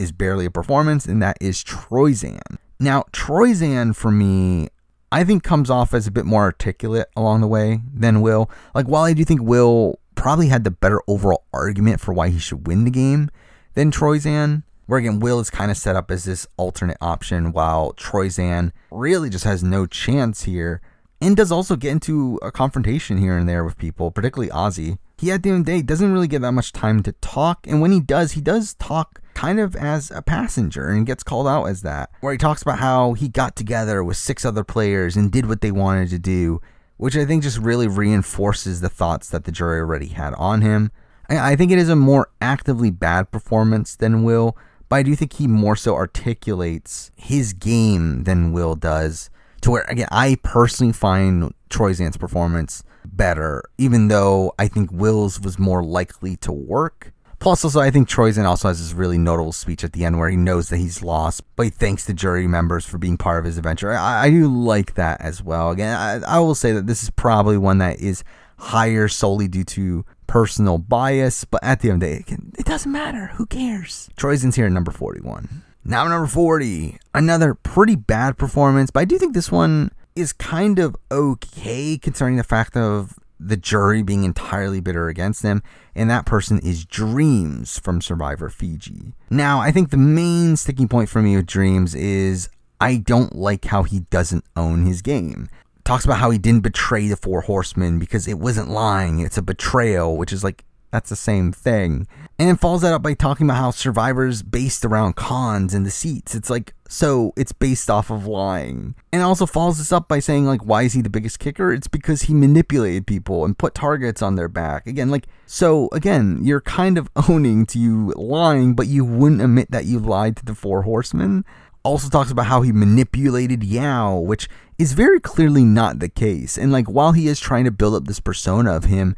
is barely a performance, and that is Troyzan. Now, Troyzan for me, I think comes off as a bit more articulate along the way than Will. Like, while I do think Will probably had the better overall argument for why he should win the game than Troyzan. Where again, Will is kind of set up as this alternate option, while Troyzan really just has no chance here and does also get into a confrontation here and there with people, particularly Ozzy. He at the end of the day doesn't really get that much time to talk, and when he does, he does talk kind of as a passenger and gets called out as that, where he talks about how he got together with six other players and did what they wanted to do which I think just really reinforces the thoughts that the jury already had on him. I think it is a more actively bad performance than Will, but I do think he more so articulates his game than Will does. To where, again, I personally find Troy Zant's performance better, even though I think Will's was more likely to work. Plus, also, I think Troyzen also has this really notable speech at the end where he knows that he's lost, but he thanks the jury members for being part of his adventure. I, I do like that as well. Again, I, I will say that this is probably one that is higher solely due to personal bias, but at the end of the day, it, can, it doesn't matter. Who cares? Troyzen's here at number 41. Now, number 40, another pretty bad performance, but I do think this one is kind of okay concerning the fact of the jury being entirely bitter against them, and that person is Dreams from Survivor Fiji. Now, I think the main sticking point for me with Dreams is I don't like how he doesn't own his game. Talks about how he didn't betray the Four Horsemen because it wasn't lying, it's a betrayal, which is like, that's the same thing. And it follows that up by talking about how survivors based around cons and deceits. It's like, so it's based off of lying. And also follows this up by saying, like, why is he the biggest kicker? It's because he manipulated people and put targets on their back. Again, like, so again, you're kind of owning to you lying, but you wouldn't admit that you lied to the four horsemen also talks about how he manipulated Yao, which is very clearly not the case. And like while he is trying to build up this persona of him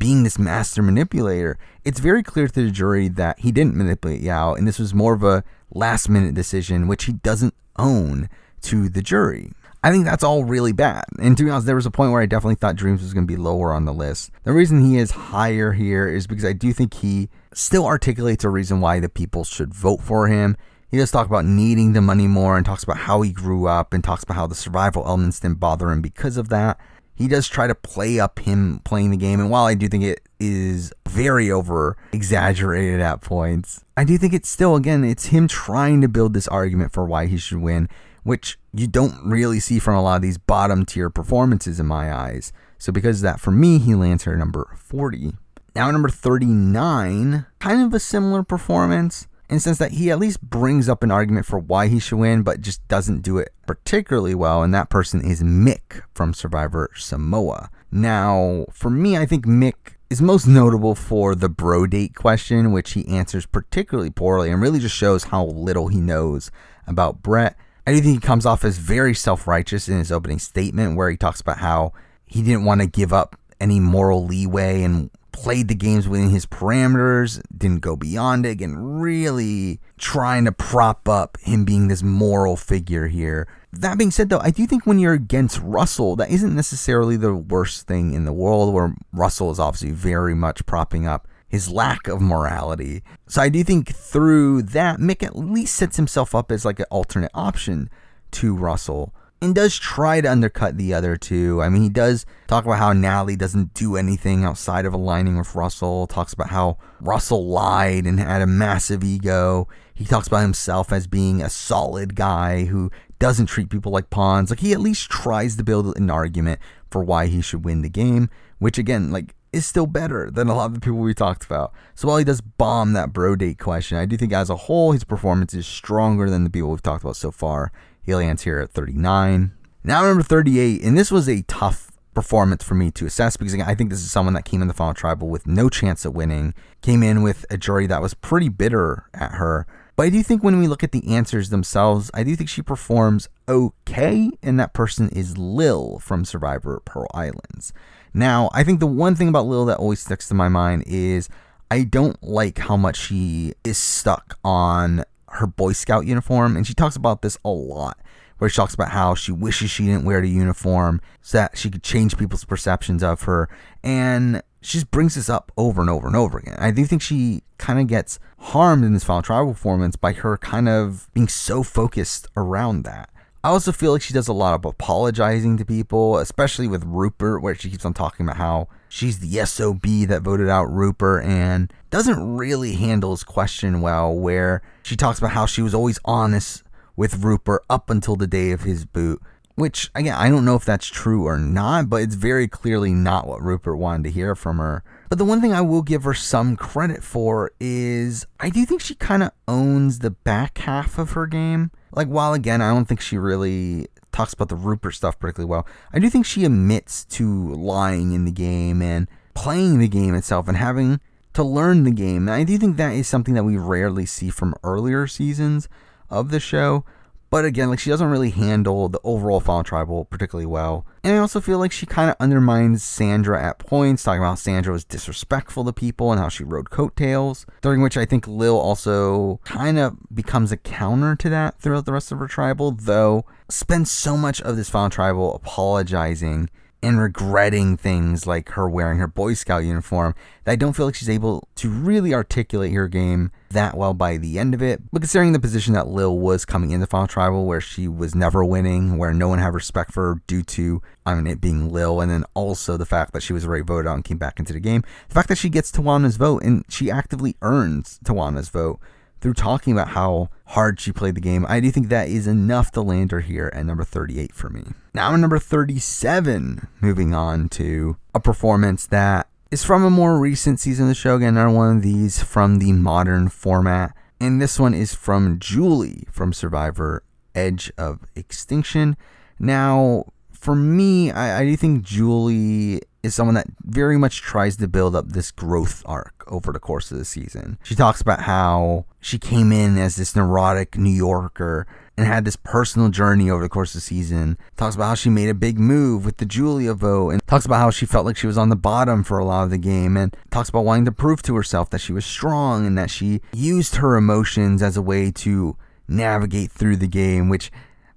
being this master manipulator, it's very clear to the jury that he didn't manipulate Yao, and this was more of a last minute decision, which he doesn't own to the jury. I think that's all really bad. And to be honest, there was a point where I definitely thought Dreams was going to be lower on the list. The reason he is higher here is because I do think he still articulates a reason why the people should vote for him. He does talk about needing the money more and talks about how he grew up and talks about how the survival elements didn't bother him because of that he does try to play up him playing the game. And while I do think it is very over exaggerated at points, I do think it's still, again, it's him trying to build this argument for why he should win, which you don't really see from a lot of these bottom tier performances in my eyes. So because of that, for me, he lands here number 40. Now, number 39, kind of a similar performance in sense that he at least brings up an argument for why he should win, but just doesn't do it particularly well. And that person is Mick from Survivor Samoa. Now, for me, I think Mick is most notable for the bro date question, which he answers particularly poorly and really just shows how little he knows about Brett. I do think he comes off as very self righteous in his opening statement, where he talks about how he didn't want to give up any moral leeway and played the games within his parameters, didn't go beyond it, and really trying to prop up him being this moral figure here. That being said, though, I do think when you're against Russell, that isn't necessarily the worst thing in the world, where Russell is obviously very much propping up his lack of morality. So I do think through that, Mick at least sets himself up as like an alternate option to Russell and does try to undercut the other two. I mean, he does talk about how Nally doesn't do anything outside of aligning with Russell, talks about how Russell lied and had a massive ego. He talks about himself as being a solid guy who doesn't treat people like pawns. Like, he at least tries to build an argument for why he should win the game, which, again, like, is still better than a lot of the people we talked about. So while he does bomb that bro date question, I do think as a whole his performance is stronger than the people we've talked about so far Aliens here at 39. Now number 38, and this was a tough performance for me to assess because I think this is someone that came in the final tribal with no chance of winning, came in with a jury that was pretty bitter at her. But I do think when we look at the answers themselves, I do think she performs okay, and that person is Lil from Survivor Pearl Islands. Now, I think the one thing about Lil that always sticks to my mind is I don't like how much she is stuck on her Boy Scout uniform, and she talks about this a lot. Where she talks about how she wishes she didn't wear the uniform so that she could change people's perceptions of her. And she just brings this up over and over and over again. I do think she kind of gets harmed in this final trial performance by her kind of being so focused around that. I also feel like she does a lot of apologizing to people, especially with Rupert, where she keeps on talking about how She's the SOB that voted out Rupert and doesn't really handle his question well, where she talks about how she was always honest with Rupert up until the day of his boot. Which, again, I don't know if that's true or not, but it's very clearly not what Rupert wanted to hear from her. But the one thing I will give her some credit for is I do think she kind of owns the back half of her game. Like, while again, I don't think she really talks about the Rupert stuff particularly well. I do think she admits to lying in the game and playing the game itself and having to learn the game. And I do think that is something that we rarely see from earlier seasons of the show. But again, like she doesn't really handle the overall final tribal particularly well. And I also feel like she kind of undermines Sandra at points, talking about Sandra was disrespectful to people and how she rode coattails, during which I think Lil also kind of becomes a counter to that throughout the rest of her tribal, though spends so much of this final tribal apologizing and regretting things like her wearing her Boy Scout uniform. I don't feel like she's able to really articulate her game that well by the end of it. But considering the position that Lil was coming into Final Tribal, where she was never winning, where no one had respect for her due to, I mean, it being Lil, and then also the fact that she was already voted out and came back into the game, the fact that she gets Tawana's vote and she actively earns Tawana's vote through talking about how hard she played the game, I do think that is enough to land her here at number 38 for me. Now, number 37, moving on to a performance that is from a more recent season of the show. Again, another one of these from the modern format. And this one is from Julie from Survivor Edge of Extinction. Now, for me, I, I do think Julie is someone that very much tries to build up this growth arc over the course of the season. She talks about how she came in as this neurotic New Yorker and had this personal journey over the course of the season. Talks about how she made a big move with the Julia vote and talks about how she felt like she was on the bottom for a lot of the game and talks about wanting to prove to herself that she was strong and that she used her emotions as a way to navigate through the game, which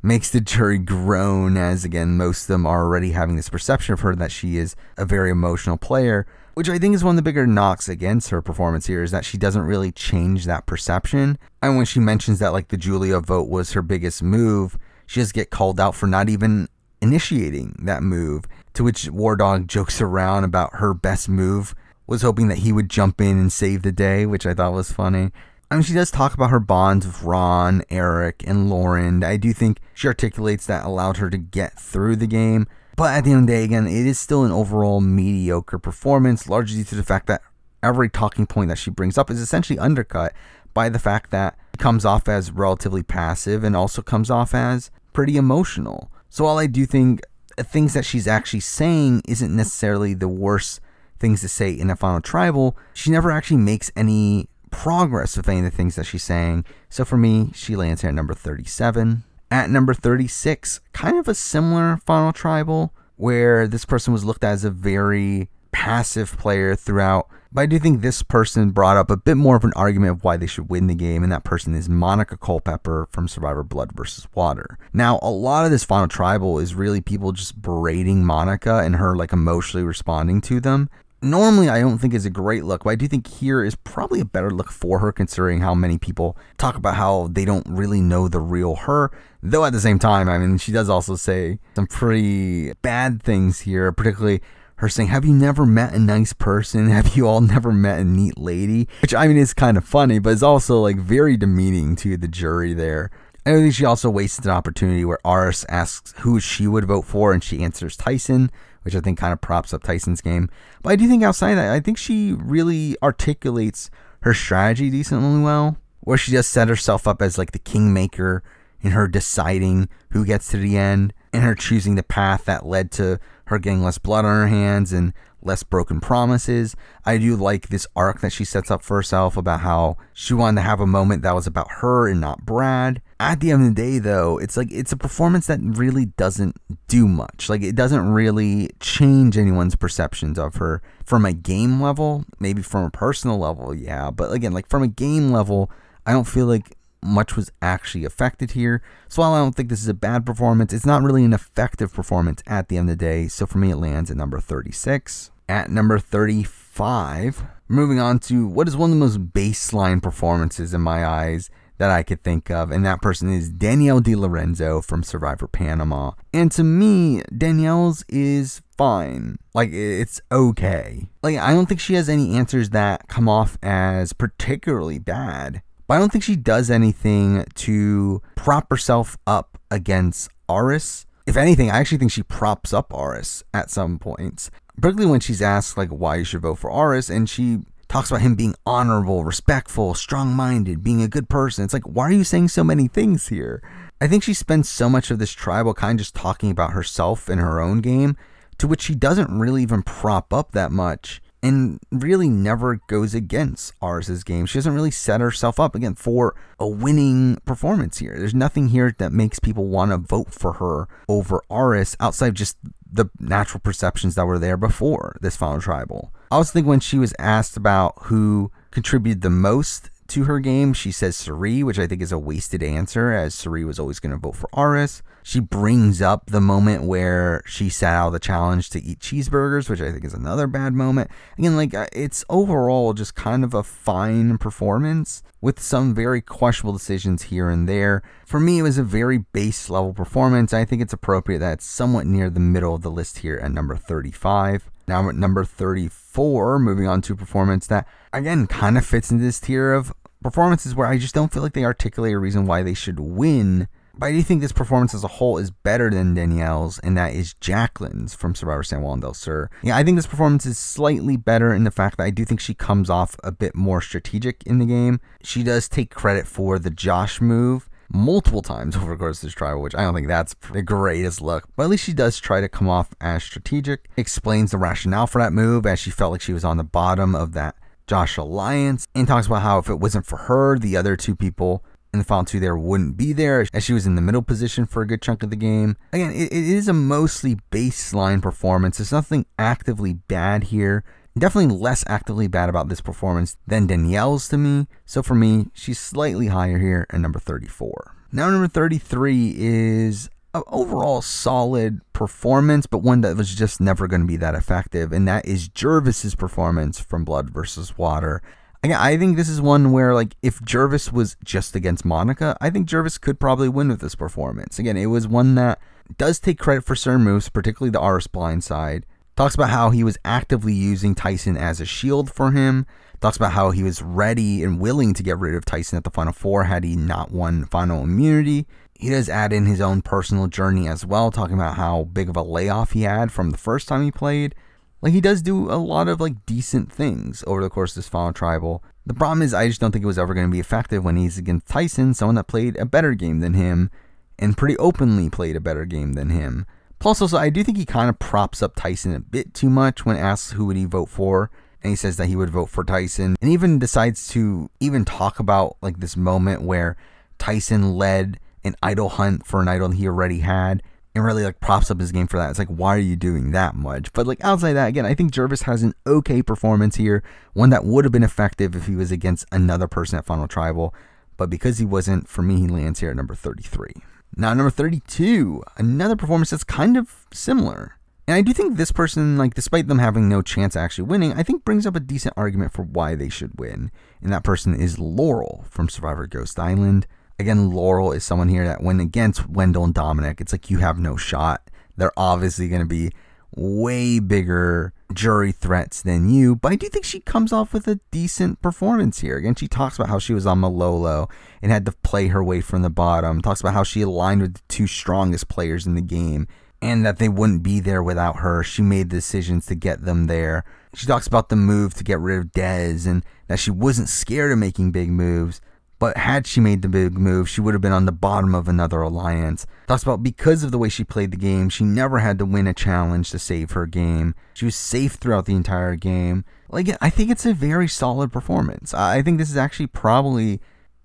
makes the jury groan as again most of them are already having this perception of her that she is a very emotional player which i think is one of the bigger knocks against her performance here is that she doesn't really change that perception and when she mentions that like the julia vote was her biggest move she just get called out for not even initiating that move to which war dog jokes around about her best move was hoping that he would jump in and save the day which i thought was funny I mean, she does talk about her bonds with Ron, Eric, and Lauren. I do think she articulates that allowed her to get through the game. But at the end of the day, again, it is still an overall mediocre performance, largely due to the fact that every talking point that she brings up is essentially undercut by the fact that it comes off as relatively passive and also comes off as pretty emotional. So while I do think things that she's actually saying isn't necessarily the worst things to say in a final tribal, she never actually makes any progress with any of the things that she's saying. So for me, she lands here at number 37. At number 36, kind of a similar Final Tribal, where this person was looked at as a very passive player throughout. But I do think this person brought up a bit more of an argument of why they should win the game, and that person is Monica Culpepper from Survivor Blood versus Water. Now, a lot of this Final Tribal is really people just berating Monica and her like emotionally responding to them normally I don't think is a great look, but I do think here is probably a better look for her considering how many people talk about how they don't really know the real her. Though at the same time, I mean, she does also say some pretty bad things here, particularly her saying, Have you never met a nice person? Have you all never met a neat lady? Which I mean is kind of funny, but it's also like very demeaning to the jury there. I think she also wasted an opportunity where Aris asks who she would vote for, and she answers Tyson, which I think kind of props up Tyson's game. But I do think outside that, I think she really articulates her strategy decently well, where she just set herself up as like the kingmaker in her deciding who gets to the end and her choosing the path that led to her getting less blood on her hands and less broken promises. I do like this arc that she sets up for herself about how she wanted to have a moment that was about her and not Brad. At the end of the day, though, it's like it's a performance that really doesn't do much. Like it doesn't really change anyone's perceptions of her from a game level, maybe from a personal level, yeah. But again, like from a game level, I don't feel like much was actually affected here. So while I don't think this is a bad performance, it's not really an effective performance at the end of the day. So for me, it lands at number 36 at number 35. Moving on to what is one of the most baseline performances in my eyes that I could think of, and that person is Danielle DiLorenzo from Survivor Panama. And to me, Danielle's is fine. Like, it's okay. Like, I don't think she has any answers that come off as particularly bad, but I don't think she does anything to prop herself up against Aris. If anything, I actually think she props up Aris at some points particularly when she's asked like why you should vote for Aris, and she talks about him being honorable, respectful, strong-minded, being a good person. It's like, why are you saying so many things here? I think she spends so much of this tribal kind just talking about herself and her own game, to which she doesn't really even prop up that much and really never goes against Ars's game. She doesn't really set herself up again for a winning performance here. There's nothing here that makes people want to vote for her over Aris outside just the natural perceptions that were there before this final tribal. I also think when she was asked about who contributed the most to her game. She says Suri, which I think is a wasted answer, as Suri was always going to vote for Aris. She brings up the moment where she sat out the challenge to eat cheeseburgers, which I think is another bad moment. Again, like uh, it's overall just kind of a fine performance with some very questionable decisions here and there. For me, it was a very base level performance. I think it's appropriate that it's somewhat near the middle of the list here at number 35. Now at number 34, moving on to performance that again kind of fits into this tier of performances where I just don't feel like they articulate a reason why they should win. But I do think this performance as a whole is better than Danielle's, and that is Jacqueline's from Survivor San Juan del Sur. Yeah, I think this performance is slightly better in the fact that I do think she comes off a bit more strategic in the game. She does take credit for the Josh move multiple times over the course of this trial, which I don't think that's the greatest look, but at least she does try to come off as strategic, explains the rationale for that move as she felt like she was on the bottom of that Josh Alliance, and talks about how if it wasn't for her, the other two people in the final two there wouldn't be there, as she was in the middle position for a good chunk of the game. Again, it, it is a mostly baseline performance. There's nothing actively bad here. Definitely less actively bad about this performance than Danielle's to me. So for me, she's slightly higher here at number 34. Now, number 33 is overall solid performance, but one that was just never going to be that effective, and that is Jervis's performance from Blood versus Water. I think this is one where, like, if Jervis was just against Monica, I think Jervis could probably win with this performance. Again, it was one that does take credit for certain moves, particularly the RS blind side. Talks about how he was actively using Tyson as a shield for him. Talks about how he was ready and willing to get rid of Tyson at the Final Four had he not won Final Immunity. He does add in his own personal journey as well, talking about how big of a layoff he had from the first time he played. Like he does do a lot of like decent things over the course of this final tribal. The problem is I just don't think it was ever going to be effective when he's against Tyson, someone that played a better game than him, and pretty openly played a better game than him. Plus, also I do think he kind of props up Tyson a bit too much when asked who would he vote for, and he says that he would vote for Tyson, and even decides to even talk about like this moment where Tyson led an idol hunt for an idol he already had and really like props up his game for that. It's like, why are you doing that much? But like outside that, again, I think Jervis has an okay performance here, one that would have been effective if he was against another person at Final Tribal. But because he wasn't, for me, he lands here at number 33. Now, number 32, another performance that's kind of similar. And I do think this person, like, despite them having no chance of actually winning, I think brings up a decent argument for why they should win. And that person is Laurel from Survivor Ghost Island. Again, Laurel is someone here that when against Wendell and Dominic, it's like you have no shot. They're obviously going to be way bigger jury threats than you, but I do think she comes off with a decent performance here. Again, she talks about how she was on Malolo and had to play her way from the bottom, talks about how she aligned with the two strongest players in the game and that they wouldn't be there without her. She made the decisions to get them there. She talks about the move to get rid of Dez and that she wasn't scared of making big moves, but had she made the big move, she would have been on the bottom of another alliance. Talks about because of the way she played the game, she never had to win a challenge to save her game. She was safe throughout the entire game. Like, I think it's a very solid performance. I think this is actually probably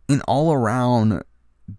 an all around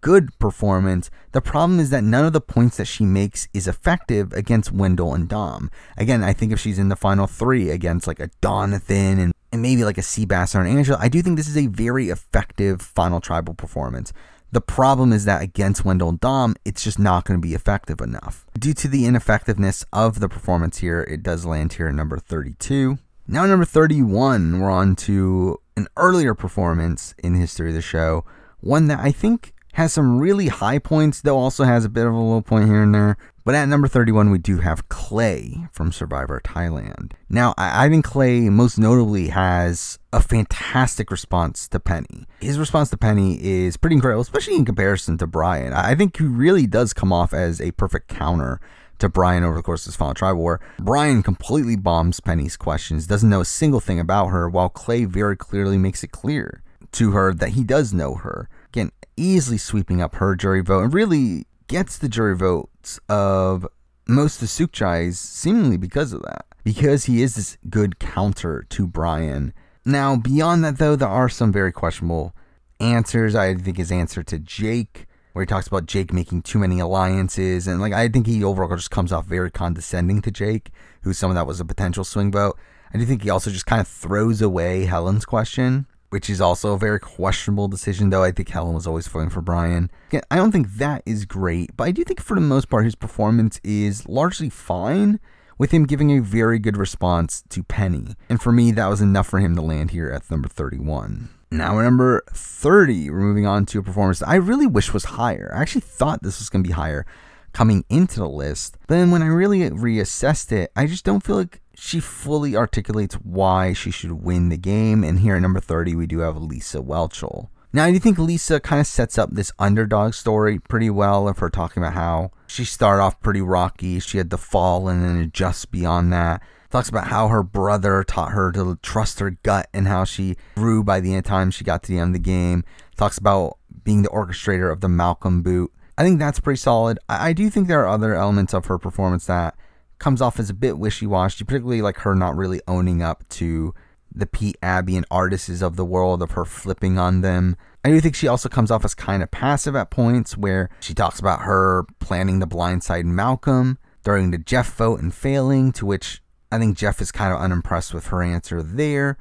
good performance. The problem is that none of the points that she makes is effective against Wendell and Dom. Again, I think if she's in the final three against like a Donathan and and maybe like a sea bass or an angel. I do think this is a very effective final tribal performance. The problem is that against Wendell and Dom, it's just not going to be effective enough. Due to the ineffectiveness of the performance here, it does land here at number 32. Now, number 31, we're on to an earlier performance in the history of the show, one that I think has some really high points, though also has a bit of a low point here and there. But at number 31, we do have Clay from Survivor Thailand. Now, I, I think Clay most notably has a fantastic response to Penny. His response to Penny is pretty incredible, especially in comparison to Brian. I, think he really does come off as a perfect counter to Brian over the course of this final tribal war. Brian completely bombs Penny's questions, doesn't know a single thing about her, while Clay very clearly makes it clear to her that he does know her. Again, easily sweeping up her jury vote and really gets the jury votes of most of Sukchai's seemingly because of that, because he is this good counter to Brian. Now, beyond that, though, there are some very questionable answers. I think his answer to Jake, where he talks about Jake making too many alliances, and like I think he overall just comes off very condescending to Jake, who's someone that was a potential swing vote. I do think he also just kind of throws away Helen's question which is also a very questionable decision, though. I think Helen was always fighting for Brian. I don't think that is great, but I do think for the most part his performance is largely fine, with him giving a very good response to Penny. And for me, that was enough for him to land here at number 31. Now, at number 30, we're moving on to a performance I really wish was higher. I actually thought this was going to be higher coming into the list. but Then when I really reassessed it, I just don't feel like she fully articulates why she should win the game. And here at number 30, we do have Lisa Welchel. Now, I do think Lisa kind of sets up this underdog story pretty well of her talking about how she started off pretty rocky. She had to fall and then adjust beyond that. Talks about how her brother taught her to trust her gut and how she grew by the time she got to the end of the game. Talks about being the orchestrator of the Malcolm boot. I think that's pretty solid. I, do think there are other elements of her performance that comes off as a bit wishy-washy, particularly like her not really owning up to the Pete Abbey and artists of the world of her flipping on them. I do think she also comes off as kind of passive at points where she talks about her planning to blindside Malcolm during the Jeff vote and failing, to which I think Jeff is kind of unimpressed with her answer there.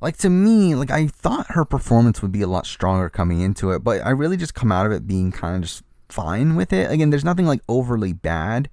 Like to me, like I thought her performance would be a lot stronger coming into it, but I really just come out of it being kind of just fine with it. Again, there's nothing like overly bad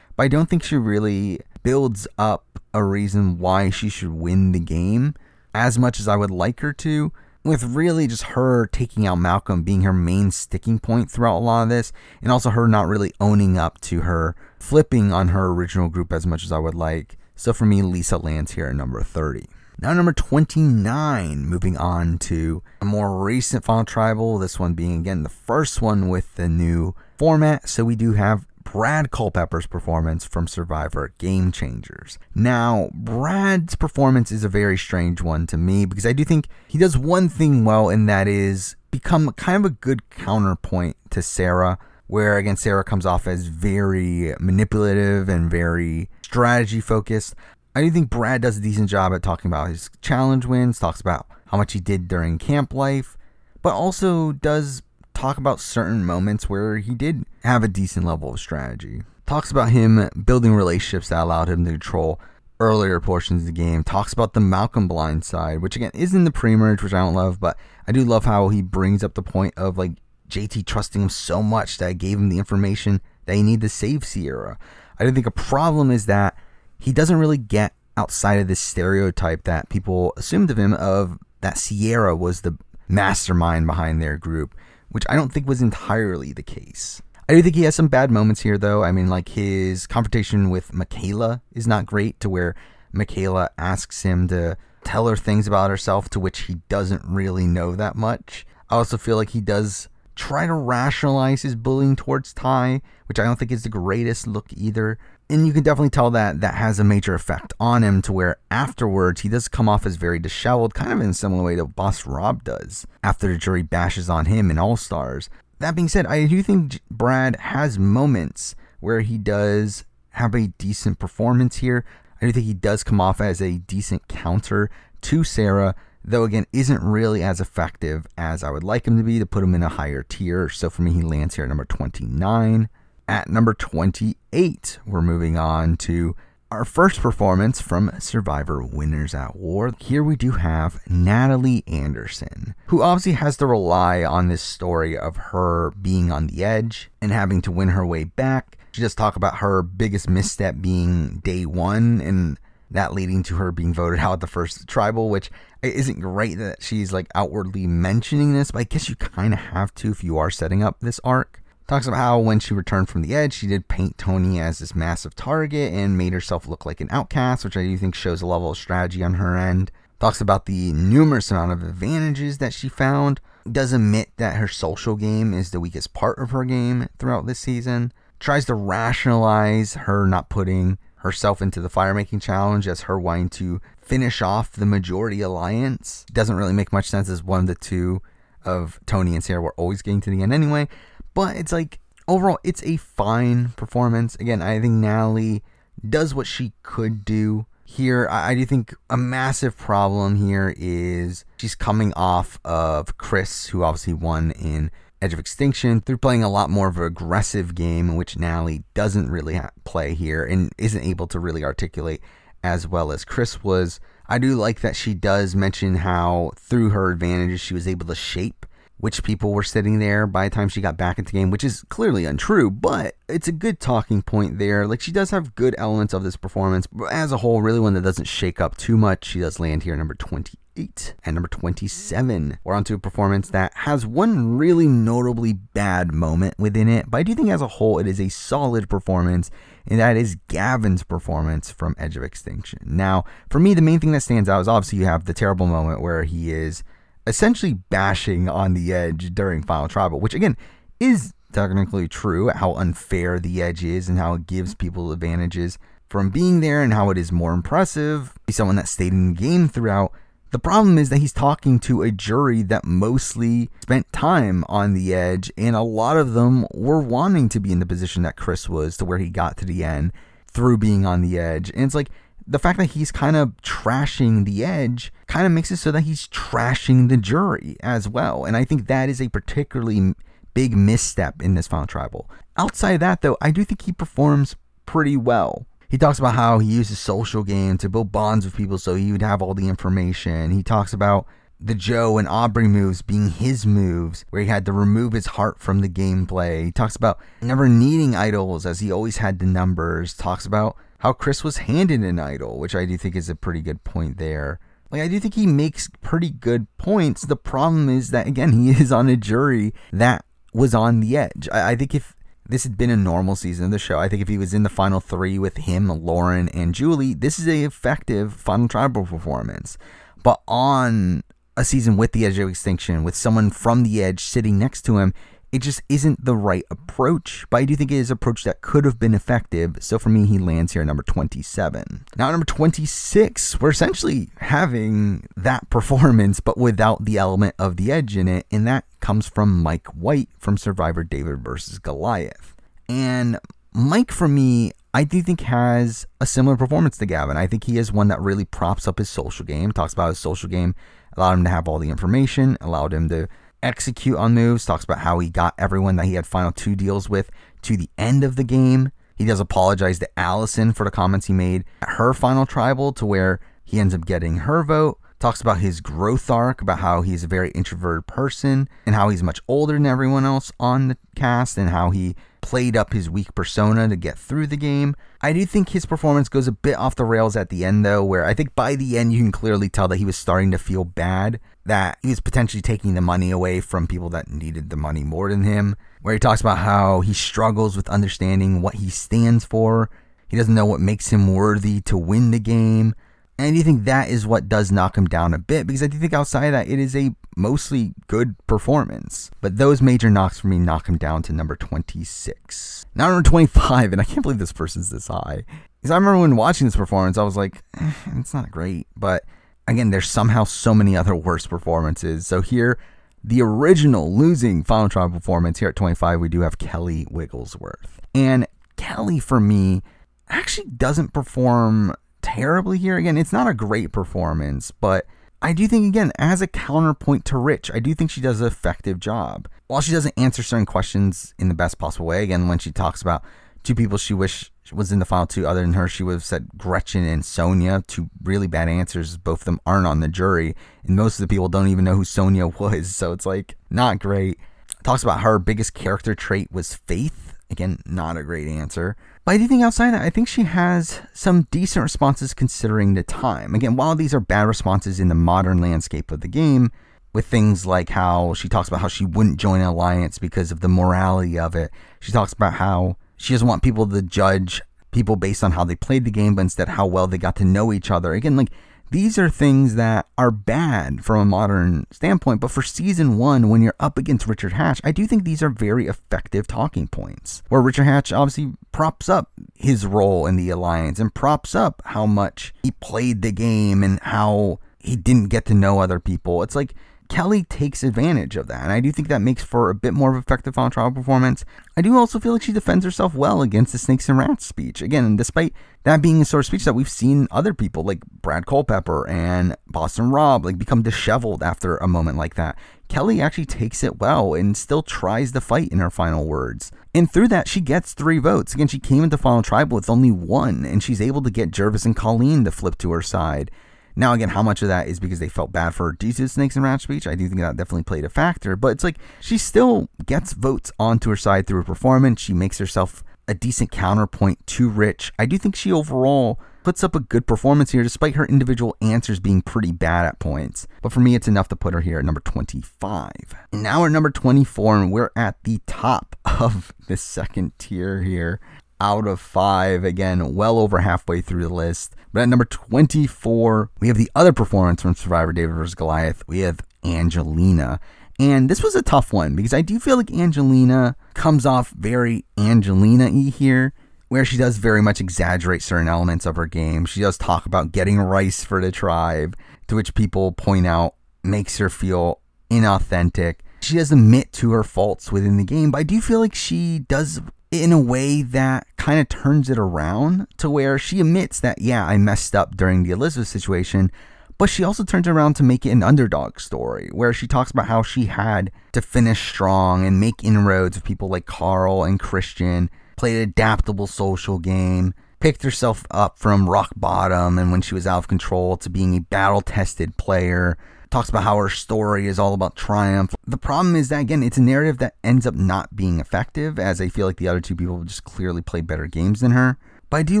but I don't think she really builds up a reason why she should win the game as much as I would like her to. With really just her taking out Malcolm being her main sticking point throughout a lot of this, and also her not really owning up to her flipping on her original group as much as I would like. So for me, Lisa lands here at number 30. Now, number 29, moving on to a more recent Final Tribal, this one being again the first one with the new format. So we do have Brad Culpepper's performance from Survivor Game Changers. Now, Brad's performance is a very strange one to me because I do think he does one thing well, and that is become kind of a good counterpoint to Sarah, where again, Sarah comes off as very manipulative and very strategy focused. I do think Brad does a decent job at talking about his challenge wins, talks about how much he did during camp life, but also does talk about certain moments where he did have a decent level of strategy. Talks about him building relationships that allowed him to control earlier portions of the game. Talks about the Malcolm blind side, which again is in the pre-merge, which I don't love, but I do love how he brings up the point of like JT trusting him so much that I gave him the information that he needed to save Sierra. I think a problem is that he doesn't really get outside of this stereotype that people assumed of him of that Sierra was the mastermind behind their group which I don't think was entirely the case. I do think he has some bad moments here, though. I mean, like his confrontation with Michaela is not great, to where Michaela asks him to tell her things about herself, to which he doesn't really know that much. I also feel like he does try to rationalize his bullying towards Ty, which I don't think is the greatest look either. And you can definitely tell that that has a major effect on him to where afterwards he does come off as very disheveled, kind of in a similar way to Boss Rob does after the jury bashes on him in All Stars. That being said, I do think Brad has moments where he does have a decent performance here. I do think he does come off as a decent counter to Sarah though again isn't really as effective as I would like him to be to put him in a higher tier. So for me, he lands here at number 29. At number 28, we're moving on to our first performance from Survivor Winners at War. Here we do have Natalie Anderson, who obviously has to rely on this story of her being on the edge and having to win her way back. She just talk about her biggest misstep being day one and that leading to her being voted out at the first tribal, which it isn't great that she's like outwardly mentioning this, but I guess you kind of have to if you are setting up this arc. Talks about how when she returned from the edge, she did paint Tony as this massive target and made herself look like an outcast, which I do think shows a level of strategy on her end. Talks about the numerous amount of advantages that she found. Does admit that her social game is the weakest part of her game throughout this season. Tries to rationalize her not putting herself into the fire making challenge as her wanting to finish off the majority alliance. Doesn't really make much sense as one of the two of Tony and Sarah were always getting to the end anyway. But it's like overall, it's a fine performance. Again, I think Natalie does what she could do here. I, I do think a massive problem here is she's coming off of Chris, who obviously won in Edge of Extinction through playing a lot more of an aggressive game, which Natalie doesn't really play here and isn't able to really articulate as well as Chris was. I do like that she does mention how through her advantages she was able to shape which people were sitting there by the time she got back into the game, which is clearly untrue, but it's a good talking point there. Like she does have good elements of this performance, but as a whole, really one that doesn't shake up too much. She does land here number 20 eight and number 27. We're onto a performance that has one really notably bad moment within it, but I do think as a whole it is a solid performance and that is Gavin's performance from Edge of Extinction. Now, for me, the main thing that stands out is obviously you have the terrible moment where he is essentially bashing on the Edge during Final Tribal, which again is technically true how unfair the Edge is and how it gives people advantages from being there and how it is more impressive. be someone that stayed in the game throughout the problem is that he's talking to a jury that mostly spent time on the edge, and a lot of them were wanting to be in the position that Chris was to where he got to the end through being on the edge. And it's like the fact that he's kind of trashing the edge kind of makes it so that he's trashing the jury as well. And I think that is a particularly big misstep in this final tribal. Outside of that, though, I do think he performs pretty well. He talks about how he uses social game to build bonds with people so he would have all the information. He talks about the Joe and Aubrey moves being his moves, where he had to remove his heart from the gameplay. He talks about never needing idols as he always had the numbers. Talks about how Chris was handed an idol, which I do think is a pretty good point there. Like, I do think he makes pretty good points. The problem is that, again, he is on a jury that was on the edge. I, I think if this had been a normal season of the show. I think if he was in the final three with him, Lauren, and Julie, this is a effective final tribal performance. But on a season with the Edge of Extinction, with someone from the Edge sitting next to him, it just isn't the right approach, but I do think it is an approach that could have been effective. So for me, he lands here at number 27. Now, number 26, we're essentially having that performance, but without the element of the edge in it, and that comes from Mike White from Survivor David versus Goliath. And Mike, for me, I do think has a similar performance to Gavin. I think he is one that really props up his social game, talks about his social game, allowed him to have all the information, allowed him to execute on moves, talks about how he got everyone that he had final two deals with to the end of the game. He does apologize to Allison for the comments he made at her final tribal, to where he ends up getting her vote talks about his growth arc, about how he's a very introverted person and how he's much older than everyone else on the cast and how he played up his weak persona to get through the game. I do think his performance goes a bit off the rails at the end though, where I think by the end you can clearly tell that he was starting to feel bad, that he was potentially taking the money away from people that needed the money more than him, where he talks about how he struggles with understanding what he stands for. He doesn't know what makes him worthy to win the game and I do think that is what does knock him down a bit because I do think outside of that, it is a mostly good performance. But those major knocks for me knock him down to number 26. Now, number 25, and I can't believe this person's this high. Because I remember when watching this performance, I was like, eh, it's not great. But again, there's somehow so many other worse performances. So here, the original losing Final Trial performance here at 25, we do have Kelly Wigglesworth. And Kelly, for me, actually doesn't perform terribly here. Again, it's not a great performance, but I do think, again, as a counterpoint to Rich, I do think she does an effective job. While she doesn't answer certain questions in the best possible way, again, when she talks about two people she wish was in the final two other than her, she would have said Gretchen and Sonia, two really bad answers. Both of them aren't on the jury, and most of the people don't even know who Sonia was, so it's like not great. Talks about her biggest character trait was faith. Again, not a great answer. By anything outside that, I think she has some decent responses considering the time. Again, while these are bad responses in the modern landscape of the game, with things like how she talks about how she wouldn't join an alliance because of the morality of it. She talks about how she doesn't want people to judge people based on how they played the game, but instead how well they got to know each other. Again, like these are things that are bad from a modern standpoint, but for season one, when you're up against Richard Hatch, I do think these are very effective talking points. Where Richard Hatch obviously props up his role in the Alliance and props up how much he played the game and how he didn't get to know other people. It's like Kelly takes advantage of that. And I do think that makes for a bit more of effective on trial performance. I do also feel like she defends herself well against the snakes and rats speech. Again, despite that being a sort of speech that we've seen other people like Brad Culpepper and Boston Rob like become disheveled after a moment like that. Kelly actually takes it well and still tries to fight in her final words. And through that, she gets three votes. Again, she came into Final Tribal with only one, and she's able to get Jervis and Colleen to flip to her side. Now, again, how much of that is because they felt bad for Jesus Snakes and Rat speech? I do think that definitely played a factor, but it's like she still gets votes onto her side through her performance. She makes herself a decent counterpoint to Rich. I do think she overall puts up a good performance here, despite her individual answers being pretty bad at points. But for me, it's enough to put her here at number 25. now we're number 24, and we're at the top of the second tier here out of five. Again, well over halfway through the list. But at number 24, we have the other performance from Survivor David vs. Goliath. We have Angelina. And this was a tough one because I do feel like Angelina comes off very Angelina y here, where she does very much exaggerate certain elements of her game. She does talk about getting rice for the tribe, to which people point out makes her feel inauthentic. She does admit to her faults within the game, but I do feel like she does in a way that kind of turns it around to where she admits that, yeah, I messed up during the Elizabeth situation, but she also turns around to make it an underdog story where she talks about how she had to finish strong and make inroads with people like Carl and Christian, played an adaptable social game, picked herself up from rock bottom and when she was out of control to being a battle tested player talks about how her story is all about triumph. The problem is that, again, it's a narrative that ends up not being effective, as I feel like the other two people just clearly play better games than her. But I do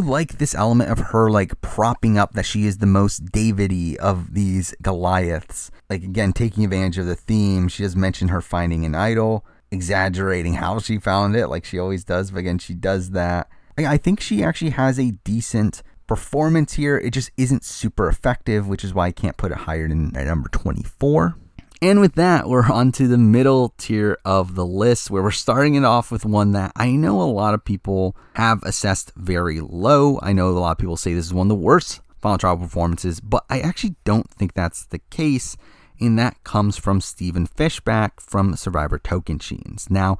like this element of her like propping up that she is the most Davidy of these Goliaths. Like again, taking advantage of the theme. She does mention her finding an idol, exaggerating how she found it, like she always does. But again, she does that. I think she actually has a decent performance here, it just isn't super effective, which is why I can't put it higher than at number 24. And with that, we're on to the middle tier of the list where we're starting it off with one that I know a lot of people have assessed very low. I know a lot of people say this is one of the worst Final Trial performances, but I actually don't think that's the case. And that comes from Stephen Fishback from Survivor Token Sheens. Now,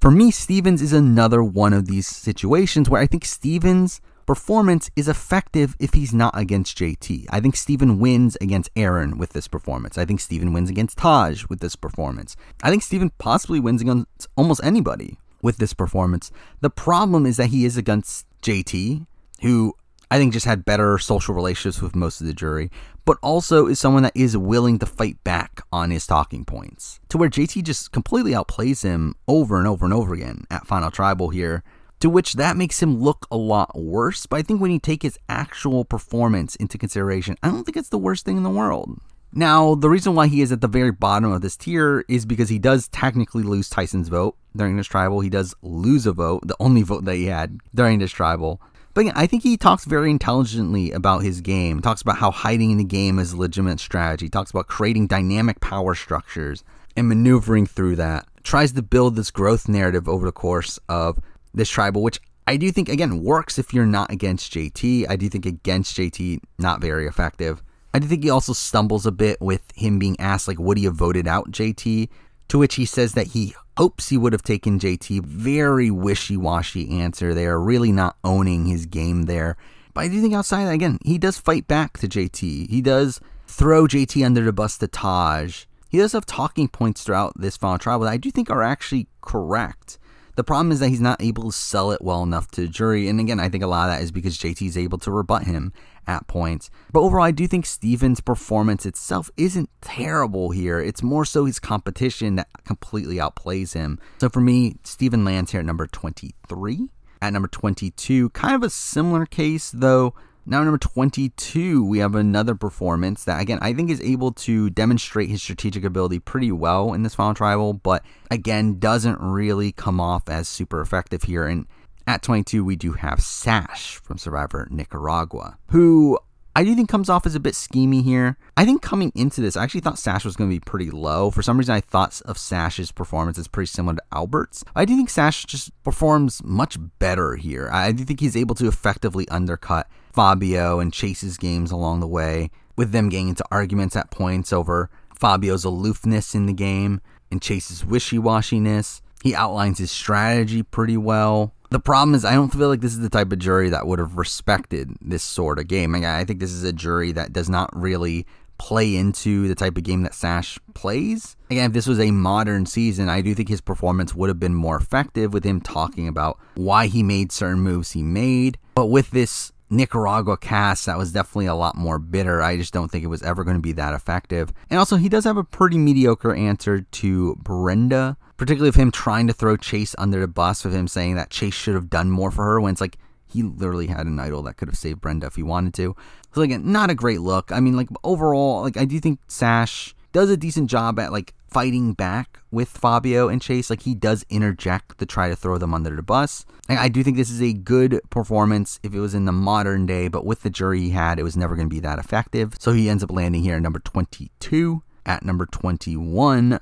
for me, Stevens is another one of these situations where I think Stevens performance is effective if he's not against JT. I think Steven wins against Aaron with this performance. I think Steven wins against Taj with this performance. I think Steven possibly wins against almost anybody with this performance. The problem is that he is against JT, who I think just had better social relationships with most of the jury, but also is someone that is willing to fight back on his talking points. To where JT just completely outplays him over and over and over again at Final Tribal here to which that makes him look a lot worse. But I think when you take his actual performance into consideration, I don't think it's the worst thing in the world. Now, the reason why he is at the very bottom of this tier is because he does technically lose Tyson's vote during this tribal. He does lose a vote, the only vote that he had during this tribal. But again, I think he talks very intelligently about his game. talks about how hiding in the game is a legitimate strategy. talks about creating dynamic power structures and maneuvering through that. Tries to build this growth narrative over the course of this tribal, which I do think again works if you're not against JT. I do think against JT not very effective. I do think he also stumbles a bit with him being asked like would he have voted out JT, to which he says that he hopes he would have taken JT. Very wishy-washy answer there, really not owning his game there. But I do think outside that, again, he does fight back to JT. He does throw JT under the bus to Taj. He does have talking points throughout this final trial that I do think are actually correct. The problem is that he's not able to sell it well enough to the jury. And again, I think a lot of that is because JT is able to rebut him at points. But overall, I do think Steven's performance itself isn't terrible here. It's more so his competition that completely outplays him. So for me, Steven lands here at number 23. At number 22, kind of a similar case, though now, number 22, we have another performance that, again, I think is able to demonstrate his strategic ability pretty well in this final tribal, but again, doesn't really come off as super effective here. And at 22, we do have Sash from Survivor Nicaragua, who I do think comes off as a bit schemy here. I think coming into this, I actually thought Sash was going to be pretty low. For some reason, I thought of Sash's performance as pretty similar to Albert's. I do think Sash just performs much better here. I do think he's able to effectively undercut Fabio and Chase's games along the way, with them getting into arguments at points over Fabio's aloofness in the game and Chase's wishy washiness. He outlines his strategy pretty well. The problem is, I don't feel like this is the type of jury that would have respected this sort of game. Like, I think this is a jury that does not really play into the type of game that Sash plays. Again, if this was a modern season, I do think his performance would have been more effective with him talking about why he made certain moves he made. But with this Nicaragua cast that was definitely a lot more bitter. I just don't think it was ever going to be that effective. And also, he does have a pretty mediocre answer to Brenda, particularly of him trying to throw Chase under the bus, with him saying that Chase should have done more for her when it's like, he literally had an idol that could have saved Brenda if he wanted to. So like not a great look. I mean like overall like I do think Sash does a decent job at like fighting back with Fabio and Chase. Like he does interject to try to throw them under the bus. And I do think this is a good performance if it was in the modern day, but with the jury he had, it was never going to be that effective. So he ends up landing here at number 22. At number 21, I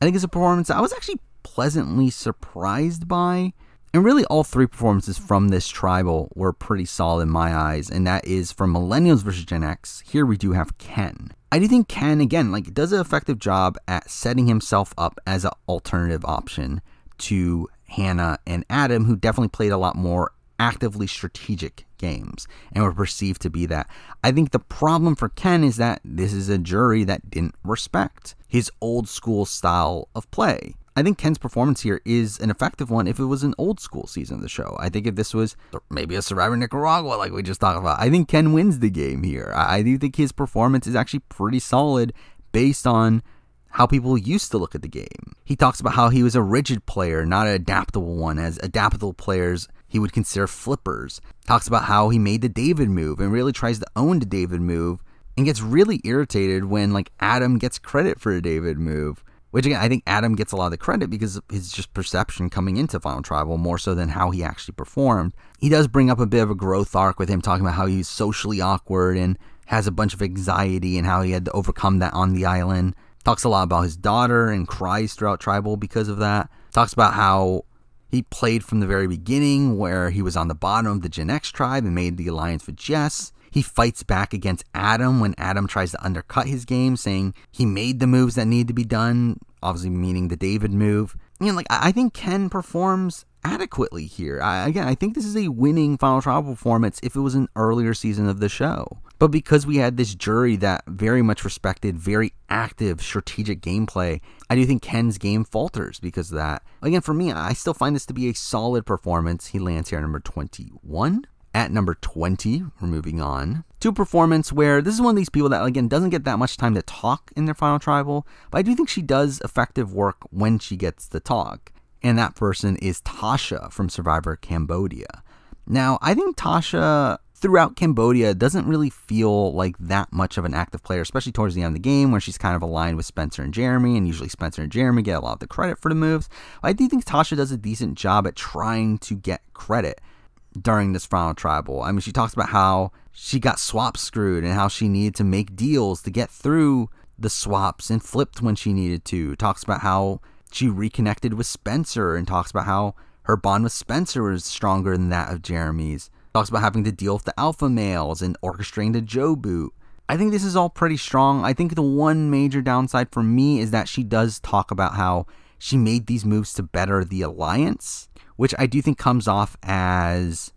think it's a performance I was actually pleasantly surprised by. And really, all three performances from this tribal were pretty solid in my eyes, and that is from Millennials versus Gen X. Here we do have Ken. I do think Ken, again, like does an effective job at setting himself up as an alternative option to Hannah and Adam, who definitely played a lot more actively strategic games and were perceived to be that. I think the problem for Ken is that this is a jury that didn't respect his old school style of play. I think Ken's performance here is an effective one if it was an old school season of the show. I think if this was maybe a Survivor Nicaragua, like we just talked about, I think Ken wins the game here. I, do think his performance is actually pretty solid based on how people used to look at the game. He talks about how he was a rigid player, not an adaptable one, as adaptable players he would consider flippers. Talks about how he made the David move and really tries to own the David move and gets really irritated when like Adam gets credit for a David move which again, I think Adam gets a lot of the credit because his just perception coming into Final Tribal more so than how he actually performed. He does bring up a bit of a growth arc with him talking about how he's socially awkward and has a bunch of anxiety and how he had to overcome that on the island. Talks a lot about his daughter and cries throughout Tribal because of that. Talks about how he played from the very beginning where he was on the bottom of the Gen X tribe and made the alliance with Jess. He fights back against Adam when Adam tries to undercut his game, saying he made the moves that need to be done, obviously meaning the David move. You know, like I think Ken performs adequately here. I, again, I think this is a winning Final Trial performance if it was an earlier season of the show. But because we had this jury that very much respected very active strategic gameplay, I do think Ken's game falters because of that. Again, for me, I still find this to be a solid performance. He lands here number 21. At number 20, we're moving on to performance where this is one of these people that, again, doesn't get that much time to talk in their final tribal, but I do think she does effective work when she gets to talk. And that person is Tasha from Survivor Cambodia. Now, I think Tasha throughout Cambodia doesn't really feel like that much of an active player, especially towards the end of the game where she's kind of aligned with Spencer and Jeremy, and usually Spencer and Jeremy get a lot of the credit for the moves. I do think Tasha does a decent job at trying to get credit during this final tribal. I mean, she talks about how she got swap screwed and how she needed to make deals to get through the swaps and flipped when she needed to. Talks about how she reconnected with Spencer and talks about how her bond with Spencer was stronger than that of Jeremy's. Talks about having to deal with the alpha males and orchestrating the Joe boot. I think this is all pretty strong. I think the one major downside for me is that she does talk about how she made these moves to better the alliance which I do think comes off as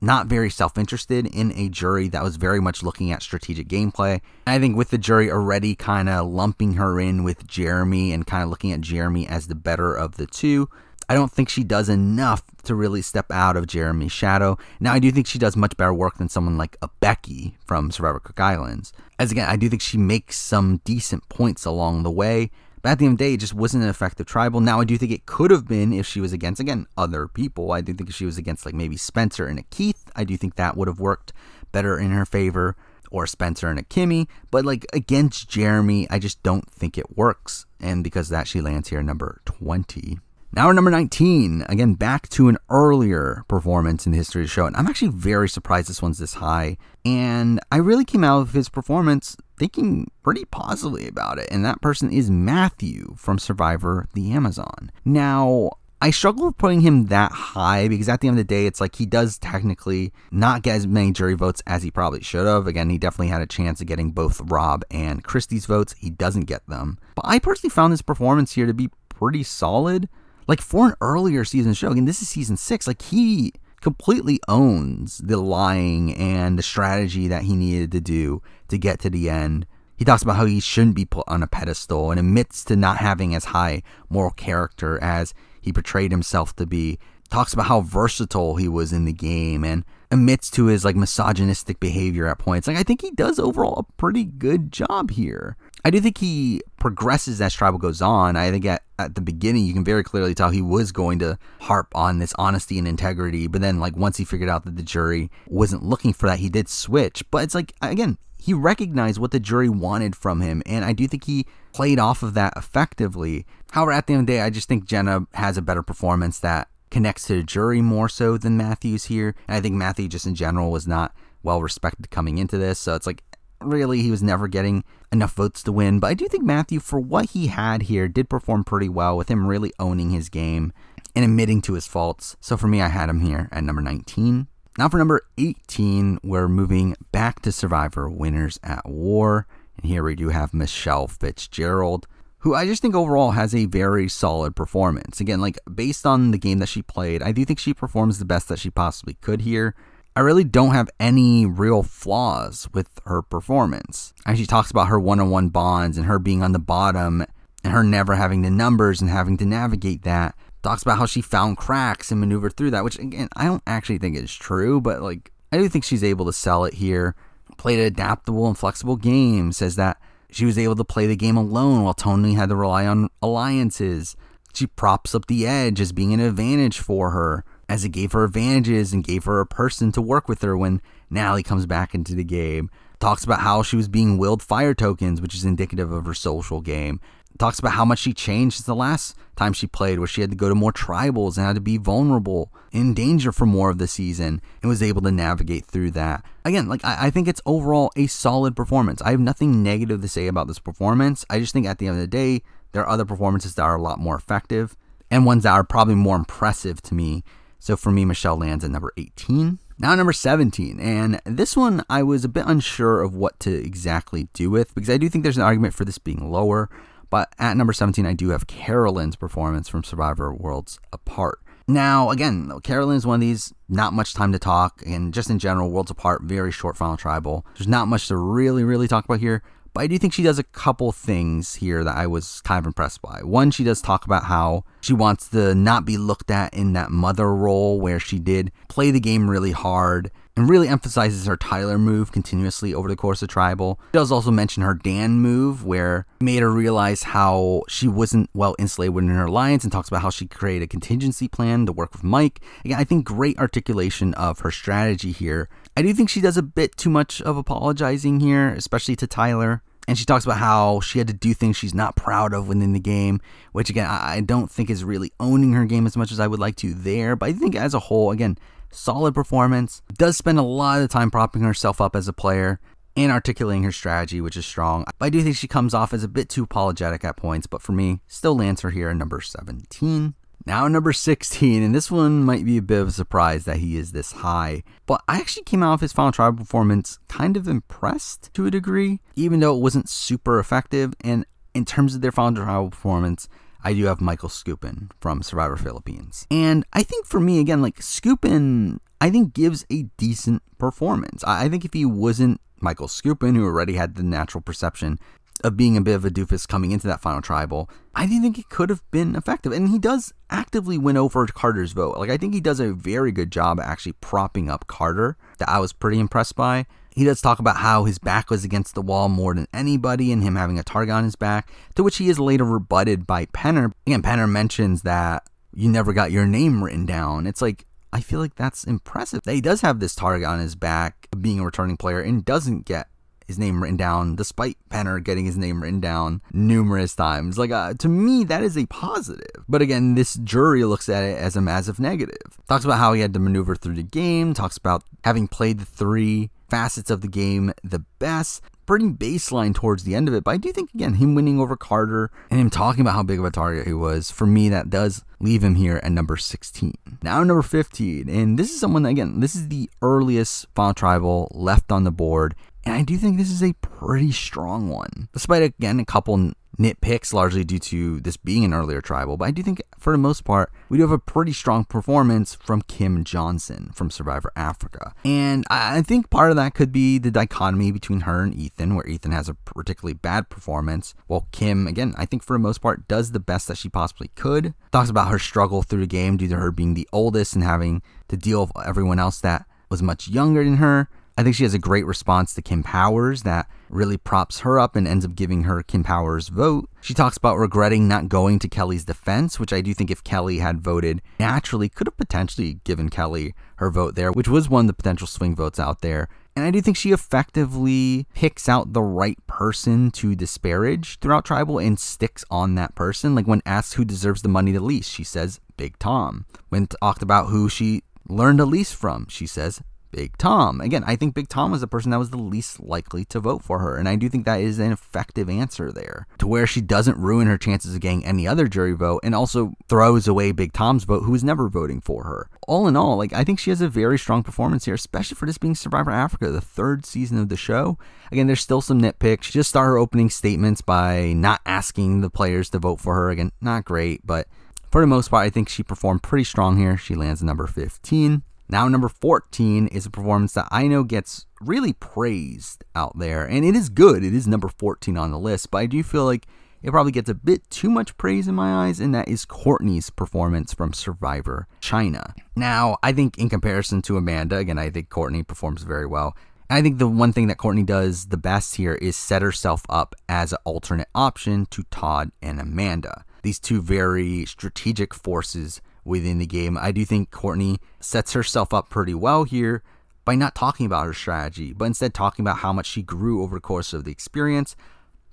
not very self interested in a jury that was very much looking at strategic gameplay. I think with the jury already kind of lumping her in with Jeremy and kind of looking at Jeremy as the better of the two, I don't think she does enough to really step out of Jeremy's shadow. Now, I do think she does much better work than someone like a Becky from Survivor Cook Islands. As again, I do think she makes some decent points along the way, but at the end of the day, it just wasn't an effective tribal. Now, I do think it could have been if she was against, again, other people. I do think if she was against, like, maybe Spencer and a Keith, I do think that would have worked better in her favor, or Spencer and a Kimmy. But, like, against Jeremy, I just don't think it works. And because that, she lands here number 20. Now, we're number 19, again, back to an earlier performance in the history of the show. And I'm actually very surprised this one's this high. And I really came out of his performance thinking pretty positively about it. And that person is Matthew from Survivor the Amazon. Now, I struggle with putting him that high because at the end of the day, it's like he does technically not get as many jury votes as he probably should have. Again, he definitely had a chance of getting both Rob and Christie's votes. He doesn't get them. But I personally found his performance here to be pretty solid like for an earlier season show, again this is season six, like he completely owns the lying and the strategy that he needed to do to get to the end. He talks about how he shouldn't be put on a pedestal and admits to not having as high moral character as he portrayed himself to be. Talks about how versatile he was in the game and admits to his like misogynistic behavior at points. Like I think he does overall a pretty good job here. I do think he progresses as tribal goes on. I think at, at the beginning, you can very clearly tell he was going to harp on this honesty and integrity. But then, like, once he figured out that the jury wasn't looking for that, he did switch. But it's like, again, he recognized what the jury wanted from him. And I do think he played off of that effectively. However, at the end of the day, I just think Jenna has a better performance that connects to the jury more so than Matthews here. And I think Matthew, just in general, was not well respected coming into this. So it's like really he was never getting enough votes to win. But I do think Matthew, for what he had here, did perform pretty well with him really owning his game and admitting to his faults. So for me, I had him here at number 19. Now for number 18, we're moving back to Survivor Winners at War. And here we do have Michelle Fitzgerald, who I just think overall has a very solid performance. Again, like based on the game that she played, I do think she performs the best that she possibly could here. I really don't have any real flaws with her performance. And she talks about her one on one bonds and her being on the bottom and her never having the numbers and having to navigate that. Talks about how she found cracks and maneuvered through that, which again, I don't actually think is true, but like, I do think she's able to sell it here. Played an adaptable and flexible game, says that she was able to play the game alone while Tony had to rely on alliances. She props up the edge as being an advantage for her as it gave her advantages and gave her a person to work with her when Natalie comes back into the game. Talks about how she was being willed fire tokens, which is indicative of her social game. Talks about how much she changed since the last time she played, where she had to go to more tribals and had to be vulnerable, in danger for more of the season, and was able to navigate through that. Again, like I, I think it's overall a solid performance. I have nothing negative to say about this performance. I just think at the end of the day, there are other performances that are a lot more effective and ones that are probably more impressive to me so for me, Michelle lands at number 18. Now, number 17, and this one I was a bit unsure of what to exactly do with because I do think there's an argument for this being lower. But at number 17, I do have Carolyn's performance from Survivor Worlds Apart. Now, again, Carolyn's one of these, not much time to talk, and just in general, Worlds Apart, very short final tribal. There's not much to really, really talk about here. But I do think she does a couple things here that I was kind of impressed by. One, she does talk about how she wants to not be looked at in that mother role where she did play the game really hard and really emphasizes her Tyler move continuously over the course of Tribal. She does also mention her Dan move, where made her realize how she wasn't well insulated within her alliance, and talks about how she created a contingency plan to work with Mike. Again, I think great articulation of her strategy here I do think she does a bit too much of apologizing here, especially to Tyler. And she talks about how she had to do things she's not proud of within the game, which again, I don't think is really owning her game as much as I would like to there. But I think as a whole, again, solid performance. Does spend a lot of time propping herself up as a player and articulating her strategy, which is strong. I do think she comes off as a bit too apologetic at points, but for me, still lands her here at number 17. Now, number 16, and this one might be a bit of a surprise that he is this high, but I actually came out of his Final Tribal performance kind of impressed to a degree, even though it wasn't super effective. And in terms of their Final Tribal performance, I do have Michael Scoopin from Survivor Philippines. And I think for me, again, like Scoopin, I think gives a decent performance. I think if he wasn't Michael Scoopin, who already had the natural perception of being a bit of a doofus coming into that final tribal, I didn't think it could have been effective. And he does actively win over Carter's vote. Like, I think he does a very good job actually propping up Carter that I was pretty impressed by. He does talk about how his back was against the wall more than anybody and him having a target on his back, to which he is later rebutted by Penner. Again, Penner mentions that you never got your name written down. It's like, I feel like that's impressive. That he does have this target on his back, being a returning player, and doesn't get his name written down, despite Penner getting his name written down numerous times. Like, uh, to me, that is a positive. But again, this jury looks at it as a massive negative. Talks about how he had to maneuver through the game, talks about having played the three facets of the game the best. Pretty baseline towards the end of it, but I do think again him winning over Carter and him talking about how big of a target he was for me that does leave him here at number 16. Now number 15, and this is someone again. This is the earliest final Tribal left on the board and I do think this is a pretty strong one, despite again a couple nitpicks largely due to this being an earlier tribal. But I do think for the most part, we do have a pretty strong performance from Kim Johnson from Survivor Africa. And I think part of that could be the dichotomy between her and Ethan, where Ethan has a particularly bad performance, while Kim, again, I think for the most part, does the best that she possibly could. Talks about her struggle through the game due to her being the oldest and having to deal with everyone else that was much younger than her. I think she has a great response to Kim Powers that really props her up and ends up giving her Kim Powers' vote. She talks about regretting not going to Kelly's defense, which I do think if Kelly had voted naturally, could have potentially given Kelly her vote there, which was one of the potential swing votes out there. And I do think she effectively picks out the right person to disparage throughout Tribal and sticks on that person. Like when asked who deserves the money the least, she says Big Tom. When talked about who she learned the least from, she says Big Tom. Again, I think Big Tom was the person that was the least likely to vote for her. And I do think that is an effective answer there to where she doesn't ruin her chances of getting any other jury vote and also throws away Big Tom's vote, who was never voting for her. All in all, like I think she has a very strong performance here, especially for this being Survivor Africa, the third season of the show. Again, there's still some nitpicks. She just started her opening statements by not asking the players to vote for her. Again, not great, but for the most part, I think she performed pretty strong here. She lands number 15. Now, number 14 is a performance that I know gets really praised out there, and it is good. It is number 14 on the list, but I do feel like it probably gets a bit too much praise in my eyes, and that is Courtney's performance from Survivor China. Now, I think in comparison to Amanda, again, I think Courtney performs very well. I think the one thing that Courtney does the best here is set herself up as an alternate option to Todd and Amanda. These two very strategic forces within the game. I do think Courtney sets herself up pretty well here by not talking about her strategy, but instead talking about how much she grew over the course of the experience.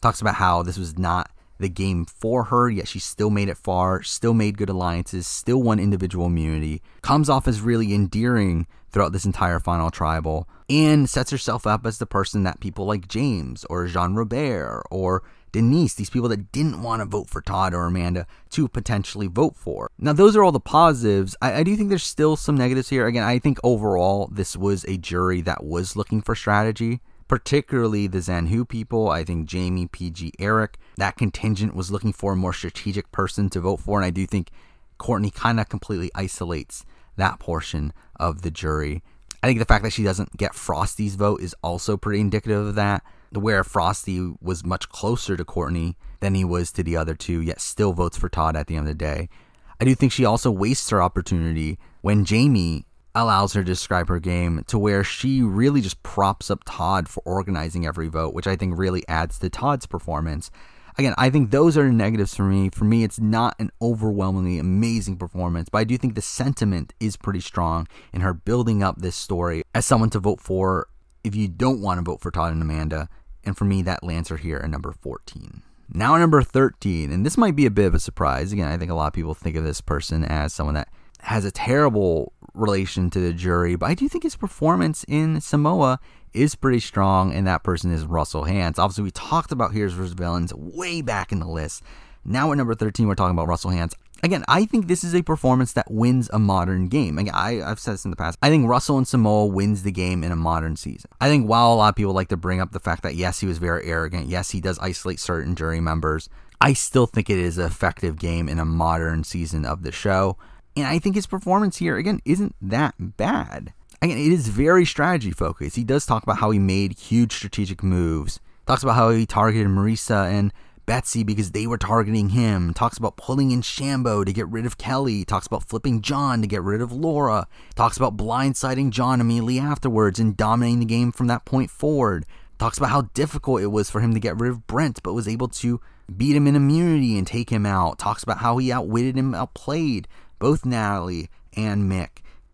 Talks about how this was not the game for her, yet she still made it far, still made good alliances, still won individual immunity. Comes off as really endearing throughout this entire final tribal and sets herself up as the person that people like James or Jean Robert or Denise, these people that didn't want to vote for Todd or Amanda to potentially vote for. Now, those are all the positives. I, I do think there's still some negatives here. Again, I think overall, this was a jury that was looking for strategy particularly the Zanhu people. I think Jamie, PG, Eric, that contingent was looking for a more strategic person to vote for. And I do think Courtney kind of completely isolates that portion of the jury. I think the fact that she doesn't get Frosty's vote is also pretty indicative of that where Frosty was much closer to Courtney than he was to the other two, yet still votes for Todd at the end of the day. I do think she also wastes her opportunity when Jamie allows her to describe her game to where she really just props up Todd for organizing every vote, which I think really adds to Todd's performance. Again, I think those are the negatives for me. For me, it's not an overwhelmingly amazing performance, but I do think the sentiment is pretty strong in her building up this story as someone to vote for if you don't want to vote for Todd and Amanda and for me, that lands her here at number 14. Now, number 13, and this might be a bit of a surprise. Again, I think a lot of people think of this person as someone that has a terrible relation to the jury, but I do think his performance in Samoa is pretty strong, and that person is Russell Hands. Obviously, we talked about Heroes vs. Villains way back in the list. Now at number 13, we're talking about Russell Hands again, I think this is a performance that wins a modern game. Again, I, have said this in the past. I think Russell and Samoa wins the game in a modern season. I think while a lot of people like to bring up the fact that yes, he was very arrogant, yes, he does isolate certain jury members, I still think it is an effective game in a modern season of the show. And I think his performance here, again, isn't that bad. Again, it is very strategy focused. He does talk about how he made huge strategic moves, talks about how he targeted Marisa and Betsy because they were targeting him, talks about pulling in Shambo to get rid of Kelly, talks about flipping John to get rid of Laura, talks about blindsiding John immediately afterwards and dominating the game from that point forward, talks about how difficult it was for him to get rid of Brent but was able to beat him in immunity and take him out, talks about how he outwitted him, outplayed both Natalie and Mick,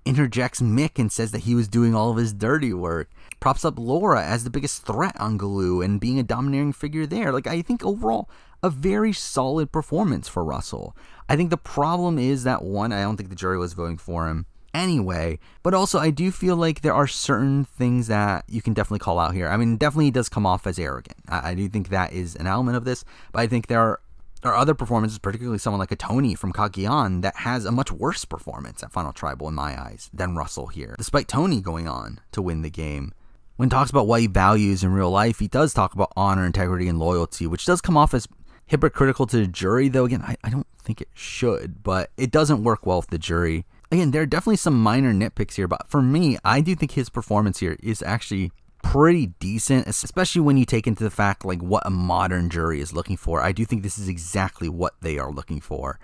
interjects Mick and says that he was doing all of his dirty work props up Laura as the biggest threat on Galoo and being a domineering figure there. Like, I think overall, a very solid performance for Russell. I think the problem is that one, I don't think the jury was voting for him anyway, but also I do feel like there are certain things that you can definitely call out here. I mean, definitely he does come off as arrogant. I, I do think that is an element of this, but I think there are other performances, particularly someone like a Tony from Kakian, that has a much worse performance at Final Tribal in my eyes than Russell here, despite Tony going on to win the game when he talks about what he values in real life, he does talk about honor, integrity, and loyalty, which does come off as hypocritical to the jury, though. Again, I, I don't think it should, but it doesn't work well with the jury. Again, there are definitely some minor nitpicks here, but for me, I do think his performance here is actually pretty decent, especially when you take into the fact like what a modern jury is looking for. I do think this is exactly what they are looking for.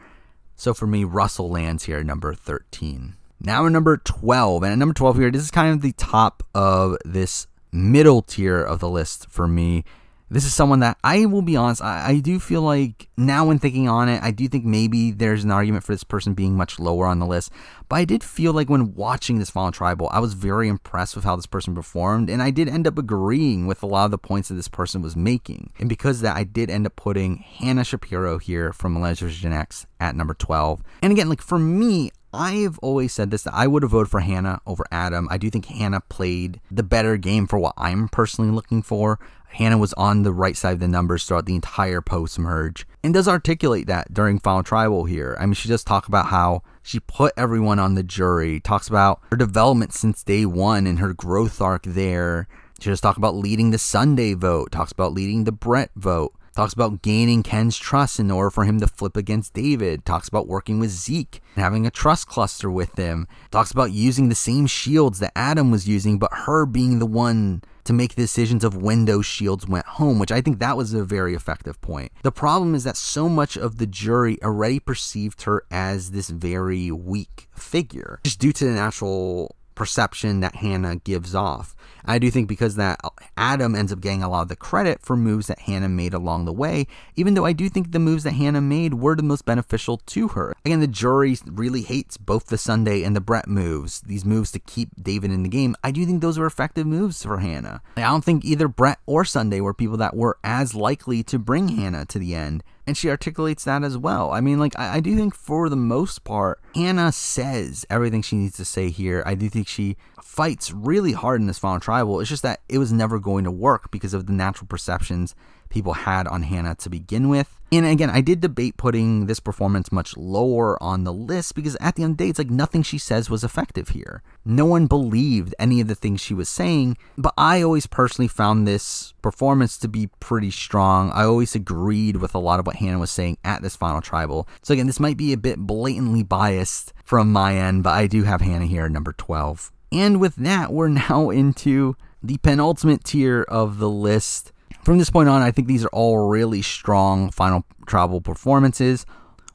So for me, Russell lands here number 13. Now, number 12. And at number 12 here, this is kind of the top of this middle tier of the list for me. This is someone that I will be honest, I, I, do feel like now when thinking on it, I do think maybe there's an argument for this person being much lower on the list. But I did feel like when watching this Final Tribal, I was very impressed with how this person performed, and I did end up agreeing with a lot of the points that this person was making. And because that, I did end up putting Hannah Shapiro here from Legends Gen X at number 12. And again, like for me, I've always said this that I would have voted for Hannah over Adam. I do think Hannah played the better game for what I'm personally looking for. Hannah was on the right side of the numbers throughout the entire post merge and does articulate that during Final Tribal here. I mean, she does talk about how she put everyone on the jury, talks about her development since day one and her growth arc there. She does talk about leading the Sunday vote, talks about leading the Brett vote. Talks about gaining Ken's trust in order for him to flip against David. Talks about working with Zeke and having a trust cluster with him. Talks about using the same shields that Adam was using, but her being the one to make decisions of when those shields went home, which I think that was a very effective point. The problem is that so much of the jury already perceived her as this very weak figure, just due to the natural perception that Hannah gives off. I do think because that Adam ends up getting a lot of the credit for moves that Hannah made along the way, even though I do think the moves that Hannah made were the most beneficial to her. Again, the jury really hates both the Sunday and the Brett moves, these moves to keep David in the game. I do think those were effective moves for Hannah. I don't think either Brett or Sunday were people that were as likely to bring Hannah to the end and she articulates that as well. I mean, like, I, I, do think for the most part, Hannah says everything she needs to say here. I do think she fights really hard in this final trial tribal. It's just that it was never going to work because of the natural perceptions people had on Hannah to begin with. And again, I did debate putting this performance much lower on the list because at the end of the day, it's like nothing she says was effective here. No one believed any of the things she was saying, but I always personally found this performance to be pretty strong. I always agreed with a lot of what Hannah was saying at this final tribal. So again, this might be a bit blatantly biased from my end, but I do have Hannah here number 12. And with that, we're now into the penultimate tier of the list. From this point on, I think these are all really strong final travel performances.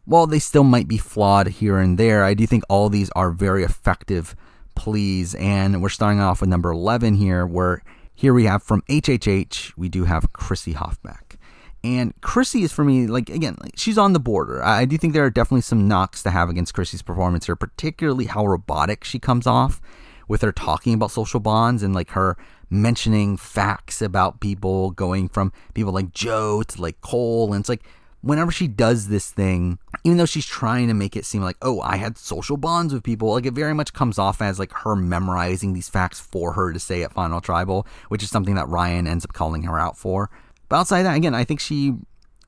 While they still might be flawed here and there, I do think all these are very effective plays. And we're starting off with number 11 here, where here we have from HHH, we do have Chrissy Hoffback. And Chrissy is for me, like, again, like, she's on the border. I do think there are definitely some knocks to have against Chrissy's performance here, particularly how robotic she comes off with her talking about social bonds and like her mentioning facts about people going from people like Joe to like Cole. And it's like, whenever she does this thing, even though she's trying to make it seem like, oh, I had social bonds with people, like it very much comes off as like her memorizing these facts for her to say at Final Tribal, which is something that Ryan ends up calling her out for. But outside that, again, I think she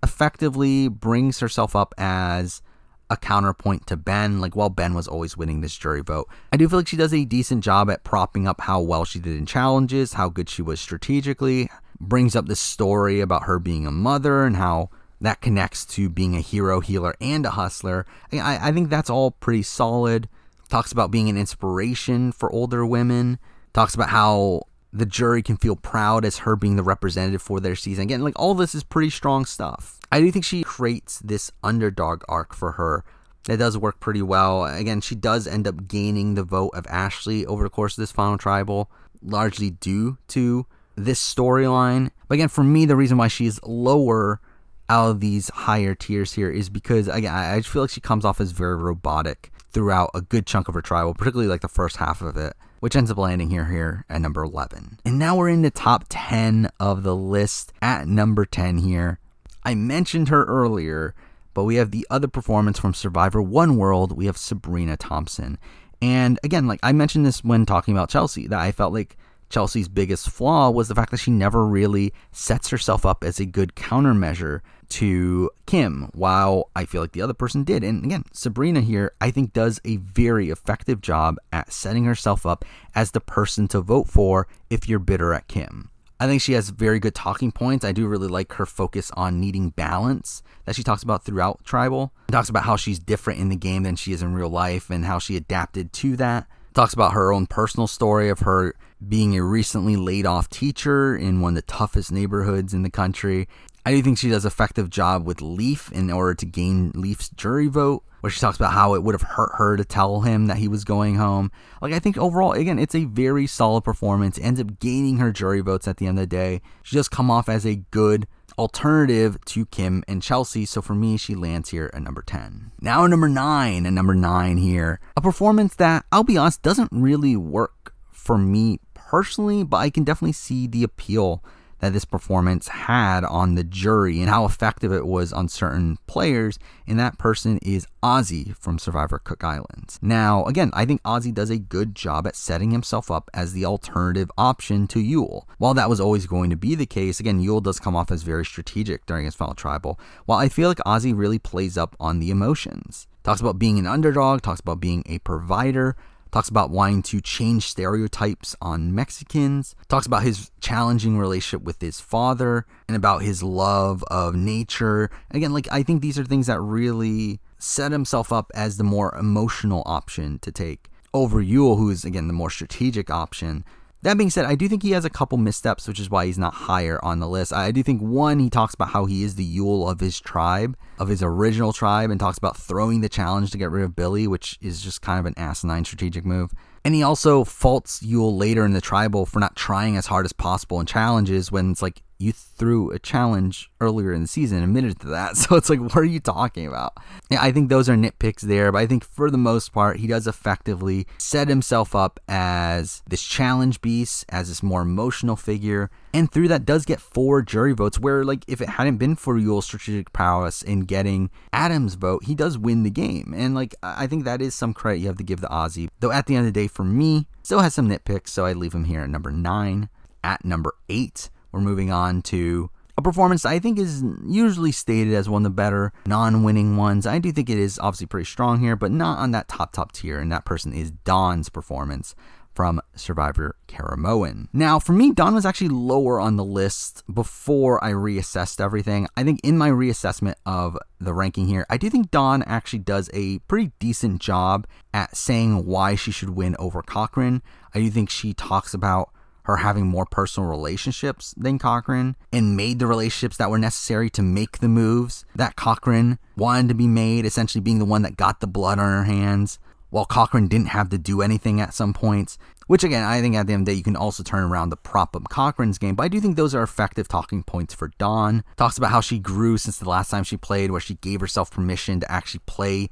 effectively brings herself up as a counterpoint to Ben, like while Ben was always winning this jury vote. I do feel like she does a decent job at propping up how well she did in challenges, how good she was strategically, brings up this story about her being a mother and how that connects to being a hero, healer, and a hustler. I, I think that's all pretty solid. Talks about being an inspiration for older women, talks about how the jury can feel proud as her being the representative for their season. Again, like all this is pretty strong stuff. I do think she creates this underdog arc for her that does work pretty well. Again, she does end up gaining the vote of Ashley over the course of this final tribal, largely due to this storyline. But again, for me, the reason why she's lower out of these higher tiers here is because again, I feel like she comes off as very robotic throughout a good chunk of her tribal, particularly like the first half of it, which ends up landing here here at number 11. And now we're in the top 10 of the list at number 10 here. I mentioned her earlier, but we have the other performance from Survivor One World. We have Sabrina Thompson. And again, like I mentioned this when talking about Chelsea, that I felt like Chelsea's biggest flaw was the fact that she never really sets herself up as a good countermeasure to Kim, while I feel like the other person did. And again, Sabrina here, I think, does a very effective job at setting herself up as the person to vote for if you're bitter at Kim. I think she has very good talking points. I do really like her focus on needing balance that she talks about throughout Tribal. She talks about how she's different in the game than she is in real life and how she adapted to that. Talks about her own personal story of her being a recently laid off teacher in one of the toughest neighborhoods in the country. I do think she does effective job with Leaf in order to gain Leaf's jury vote where she talks about how it would have hurt her to tell him that he was going home. Like, I think overall, again, it's a very solid performance. Ends up gaining her jury votes at the end of the day. She just come off as a good alternative to Kim and Chelsea. So for me, she lands here at number 10. Now, number nine, and number nine here, a performance that I'll be honest doesn't really work for me personally, but I can definitely see the appeal that this performance had on the jury and how effective it was on certain players, and that person is Ozzy from Survivor Cook Islands. Now, again, I think Ozzy does a good job at setting himself up as the alternative option to Yule. While that was always going to be the case, again, Yule does come off as very strategic during his final tribal, while I feel like Ozzy really plays up on the emotions. Talks about being an underdog, talks about being a provider, talks about wanting to change stereotypes on Mexicans, talks about his challenging relationship with his father, and about his love of nature. Again, like I think these are things that really set himself up as the more emotional option to take over Yule, who is again the more strategic option. That being said, I do think he has a couple missteps, which is why he's not higher on the list. I do think one, he talks about how he is the Yule of his tribe, of his original tribe, and talks about throwing the challenge to get rid of Billy, which is just kind of an asinine strategic move. And he also faults Yule later in the tribal for not trying as hard as possible in challenges when it's like you threw a challenge earlier in the season, admitted to that. So it's like, what are you talking about? Yeah, I think those are nitpicks there, but I think for the most part, he does effectively set himself up as this challenge beast, as this more emotional figure. And through that does get four jury votes where like if it hadn't been for Yule's strategic prowess in getting Adam's vote, he does win the game. And like I think that is some credit you have to give to Aussie. Though at the end of the day for me, still has some nitpicks, so I leave him here at number nine. At number eight, we're moving on to a performance I think is usually stated as one of the better non-winning ones. I do think it is obviously pretty strong here, but not on that top top tier. And that person is Don's performance from Survivor Karamoan. Now, for me, Don was actually lower on the list before I reassessed everything. I think in my reassessment of the ranking here, I do think Don actually does a pretty decent job at saying why she should win over Cochrane. I do think she talks about her having more personal relationships than Cochran and made the relationships that were necessary to make the moves that Cochran wanted to be made, essentially being the one that got the blood on her hands, while Cochran didn't have to do anything at some points. Which again, I think at the end of the day, you can also turn around the prop up Cochran's game. But I do think those are effective talking points for Dawn. Talks about how she grew since the last time she played, where she gave herself permission to actually play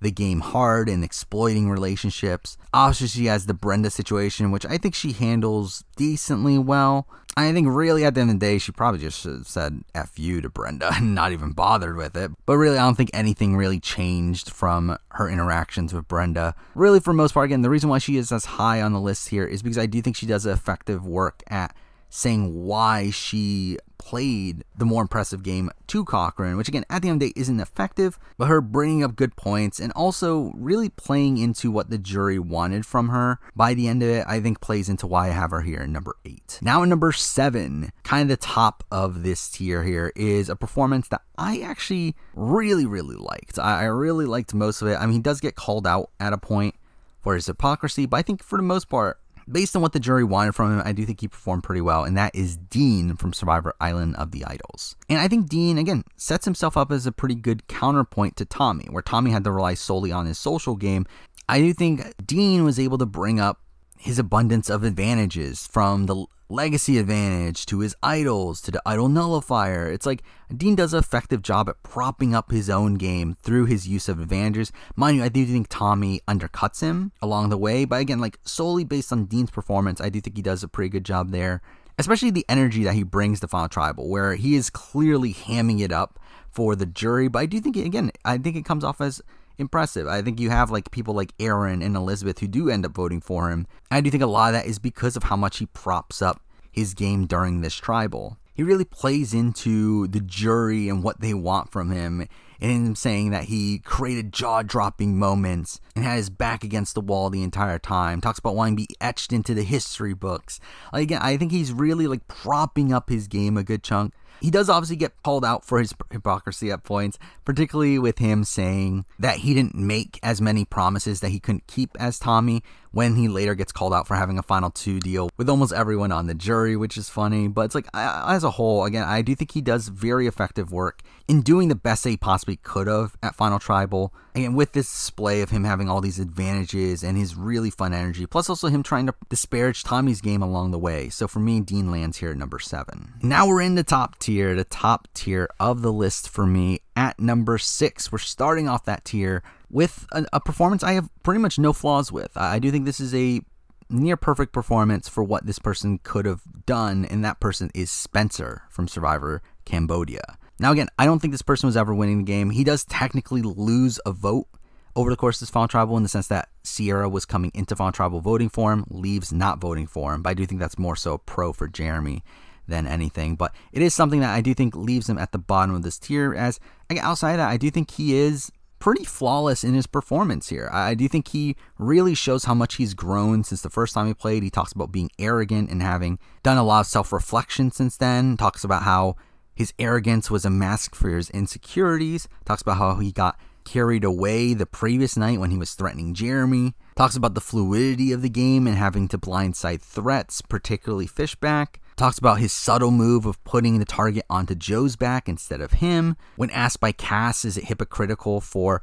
the game hard and exploiting relationships. Obviously, she has the Brenda situation, which I think she handles decently well. I think really at the end of the day, she probably just said F you to Brenda and not even bothered with it. But really, I don't think anything really changed from her interactions with Brenda. Really, for most part, again, the reason why she is as high on the list here is because I do think she does effective work at saying why she played the more impressive game to Cochran, which again, at the end of the day, isn't effective, but her bringing up good points and also really playing into what the jury wanted from her by the end of it, I think plays into why I have her here in number eight. Now, in number seven, kind of the top of this tier here is a performance that I actually really, really liked. I, I really liked most of it. I mean, he does get called out at a point for his hypocrisy, but I think for the most part, based on what the jury wanted from him, I do think he performed pretty well, and that is Dean from Survivor Island of the Idols. And I think Dean, again, sets himself up as a pretty good counterpoint to Tommy, where Tommy had to rely solely on his social game. I do think Dean was able to bring up his abundance of advantages from the legacy advantage to his idols to the idol nullifier. It's like Dean does an effective job at propping up his own game through his use of advantages. Mind you, I do think Tommy undercuts him along the way, but again, like solely based on Dean's performance, I do think he does a pretty good job there. Especially the energy that he brings to Final Tribal, where he is clearly hamming it up for the jury. But I do think, again, I think it comes off as impressive. I think you have like people like Aaron and Elizabeth who do end up voting for him. And I do think a lot of that is because of how much he props up his game during this tribal. He really plays into the jury and what they want from him and him saying that he created jaw dropping moments and had his back against the wall the entire time. Talks about wanting to be etched into the history books. Like, again, I think he's really like propping up his game a good chunk. He does obviously get called out for his hypocrisy at points, particularly with him saying that he didn't make as many promises that he couldn't keep as Tommy, when he later gets called out for having a Final Two deal with almost everyone on the jury, which is funny. But it's like, as a whole, again, I do think he does very effective work in doing the best that he possibly could have at Final Tribal. And with this display of him having all these advantages and his really fun energy, plus also him trying to disparage Tommy's game along the way. So for me, Dean lands here at number seven. Now we're in the top tier, the top tier of the list for me at number six. We're starting off that tier with a, a performance I have pretty much no flaws with. I, I do think this is a near perfect performance for what this person could have done, and that person is Spencer from Survivor Cambodia. Now, again, I don't think this person was ever winning the game. He does technically lose a vote over the course of this final Tribal in the sense that Sierra was coming into final Tribal voting for him, leaves not voting for him. But I do think that's more so a pro for Jeremy than anything. But it is something that I do think leaves him at the bottom of this tier. As outside of that, I do think he is pretty flawless in his performance here. I do think he really shows how much he's grown since the first time he played. He talks about being arrogant and having done a lot of self reflection since then, talks about how his arrogance was a mask for his insecurities, talks about how he got carried away the previous night when he was threatening Jeremy, talks about the fluidity of the game and having to blindside threats, particularly Fishback. Talks about his subtle move of putting the target onto Joe's back instead of him. When asked by Cass, is it hypocritical for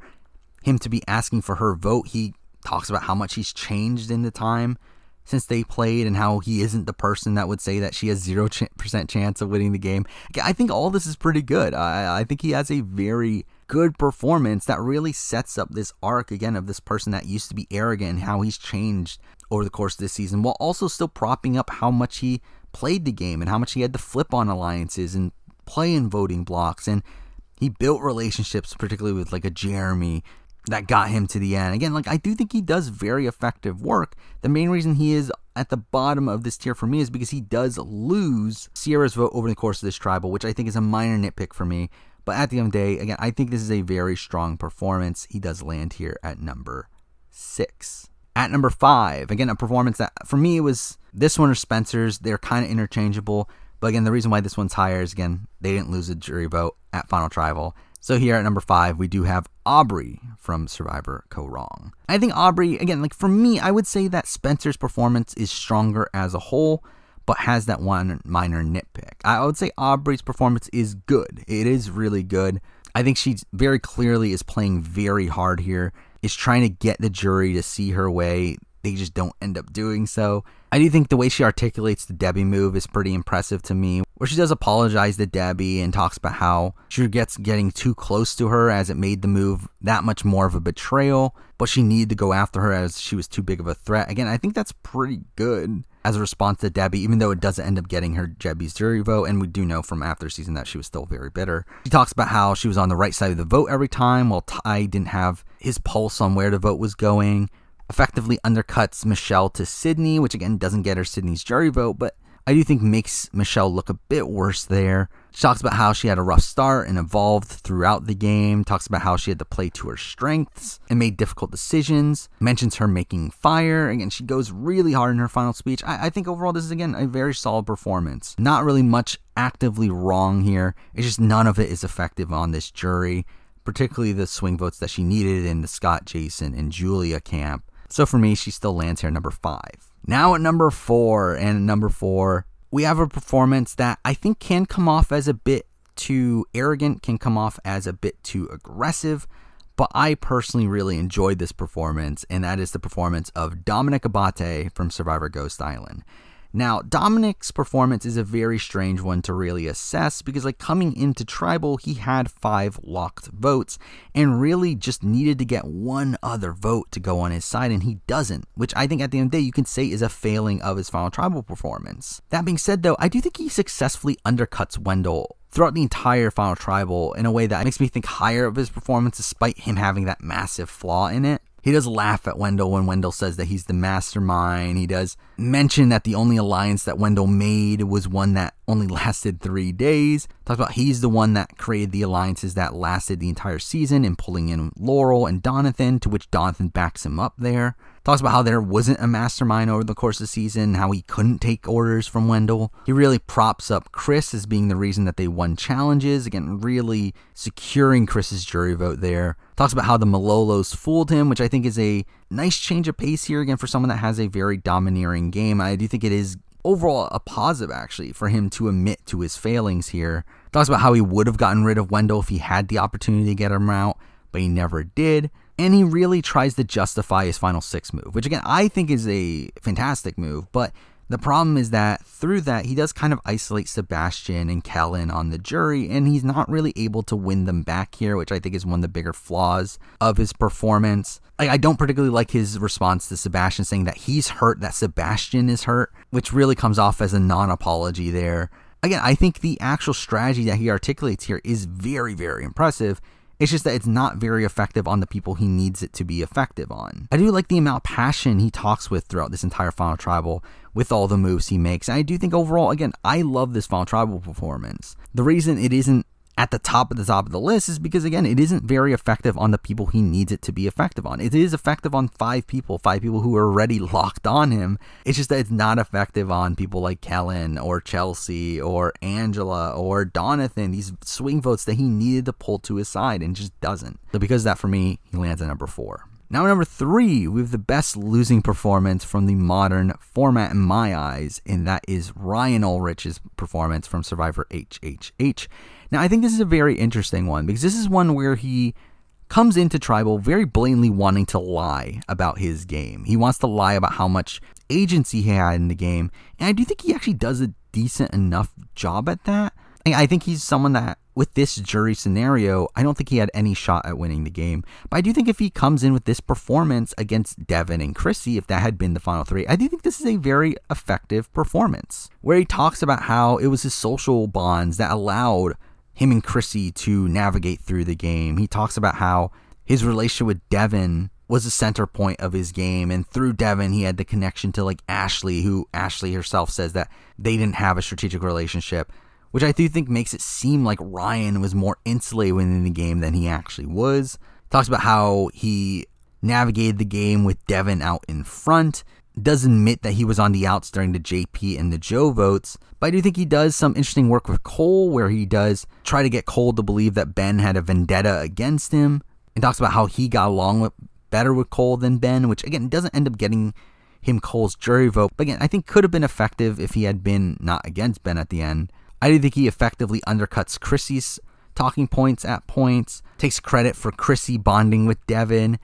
him to be asking for her vote? He talks about how much he's changed in the time since they played and how he isn't the person that would say that she has 0% chance of winning the game. I think all this is pretty good. I, I think he has a very good performance that really sets up this arc again of this person that used to be arrogant and how he's changed over the course of this season while also still propping up how much he played the game and how much he had to flip on alliances and play in voting blocks. And he built relationships, particularly with like a Jeremy, that got him to the end. Again, like I do think he does very effective work. The main reason he is at the bottom of this tier for me is because he does lose Sierra's vote over the course of this tribal, which I think is a minor nitpick for me. But at the end of the day, again, I think this is a very strong performance. He does land here at number six. At number five, again, a performance that for me was this one or Spencer's. They're kind of interchangeable. But again, the reason why this one's higher is again, they didn't lose a jury vote at Final Tribal. So here at number five, we do have Aubrey from Survivor Co Wrong. I think Aubrey, again, like for me, I would say that Spencer's performance is stronger as a whole, but has that one minor nitpick. I would say Aubrey's performance is good. It is really good. I think she very clearly is playing very hard here is trying to get the jury to see her way. They just don't end up doing so. I do think the way she articulates the Debbie move is pretty impressive to me, where she does apologize to Debbie and talks about how she regrets getting too close to her as it made the move that much more of a betrayal, but she needed to go after her as she was too big of a threat. Again, I think that's pretty good as a response to Debbie, even though it doesn't end up getting her Debbie's jury vote. And we do know from after season that she was still very bitter. She talks about how she was on the right side of the vote every time, while Ty didn't have his pulse on where the vote was going, effectively undercuts Michelle to Sydney, which again doesn't get her Sydney's jury vote, but I do think makes Michelle look a bit worse there. She talks about how she had a rough start and evolved throughout the game, talks about how she had to play to her strengths and made difficult decisions, mentions her making fire. Again, she goes really hard in her final speech. I, I think overall, this is again a very solid performance. Not really much actively wrong here, it's just none of it is effective on this jury particularly the swing votes that she needed in the Scott, Jason, and Julia camp. So for me, she still lands here number five. Now at number four, and number four, we have a performance that I think can come off as a bit too arrogant, can come off as a bit too aggressive, but I personally really enjoyed this performance, and that is the performance of Dominic Abate from Survivor Ghost Island. Now, Dominic's performance is a very strange one to really assess because, like, coming into tribal, he had five locked votes and really just needed to get one other vote to go on his side, and he doesn't, which I think at the end of the day you can say is a failing of his final tribal performance. That being said, though, I do think he successfully undercuts Wendell throughout the entire final tribal in a way that makes me think higher of his performance despite him having that massive flaw in it. He does laugh at Wendell when Wendell says that he's the mastermind. He does mention that the only alliance that Wendell made was one that only lasted three days. Talks about he's the one that created the alliances that lasted the entire season and pulling in Laurel and Donathan, to which Donathan backs him up there. Talks about how there wasn't a mastermind over the course of the season, how he couldn't take orders from Wendell. He really props up Chris as being the reason that they won challenges, again, really securing Chris's jury vote there. Talks about how the Malolos fooled him, which I think is a nice change of pace here again for someone that has a very domineering game. I do think it is overall a positive actually for him to admit to his failings here. Talks about how he would have gotten rid of Wendell if he had the opportunity to get him out, but he never did and he really tries to justify his final six move, which again I think is a fantastic move, but the problem is that through that he does kind of isolate Sebastian and Kellen on the jury, and he's not really able to win them back here, which I think is one of the bigger flaws of his performance. I don't particularly like his response to Sebastian saying that he's hurt, that Sebastian is hurt, which really comes off as a non-apology there again, I think the actual strategy that he articulates here is very, very impressive. It's just that it's not very effective on the people he needs it to be effective on. I do like the amount of passion he talks with throughout this entire Final Tribal with all the moves he makes. And I do think overall, again, I love this Final Tribal performance. The reason it isn't at the top of the top of the list is because again it isn't very effective on the people he needs it to be effective on it is effective on five people five people who are already locked on him it's just that it's not effective on people like kellen or chelsea or angela or donathan these swing votes that he needed to pull to his side and just doesn't so because of that for me he lands at number four now, number three, we have the best losing performance from the modern format in my eyes, and that is Ryan Ulrich's performance from Survivor HHH. Now, I think this is a very interesting one because this is one where he comes into Tribal very blatantly wanting to lie about his game. He wants to lie about how much agency he had in the game, and I do think he actually does a decent enough job at that. I think he's someone that, with this jury scenario, I don't think he had any shot at winning the game. But I do think if he comes in with this performance against Devin and Chrissy, if that had been the final three, I do think this is a very effective performance where he talks about how it was his social bonds that allowed him and Chrissy to navigate through the game. He talks about how his relationship with Devin was the center point of his game and through Devin he had the connection to like Ashley who Ashley herself says that they didn't have a strategic relationship which I do think makes it seem like Ryan was more insulated within the game than he actually was. Talks about how he navigated the game with Devin out in front, does admit that he was on the outs during the JP and the Joe votes, but I do think he does some interesting work with Cole, where he does try to get Cole to believe that Ben had a vendetta against him and talks about how he got along with, better with Cole than Ben, which again doesn't end up getting him Cole's jury vote. But again, I think could have been effective if he had been not against Ben at the end. I do think he effectively undercuts Chrissy's talking points at points, takes credit for Chrissy bonding with Devin,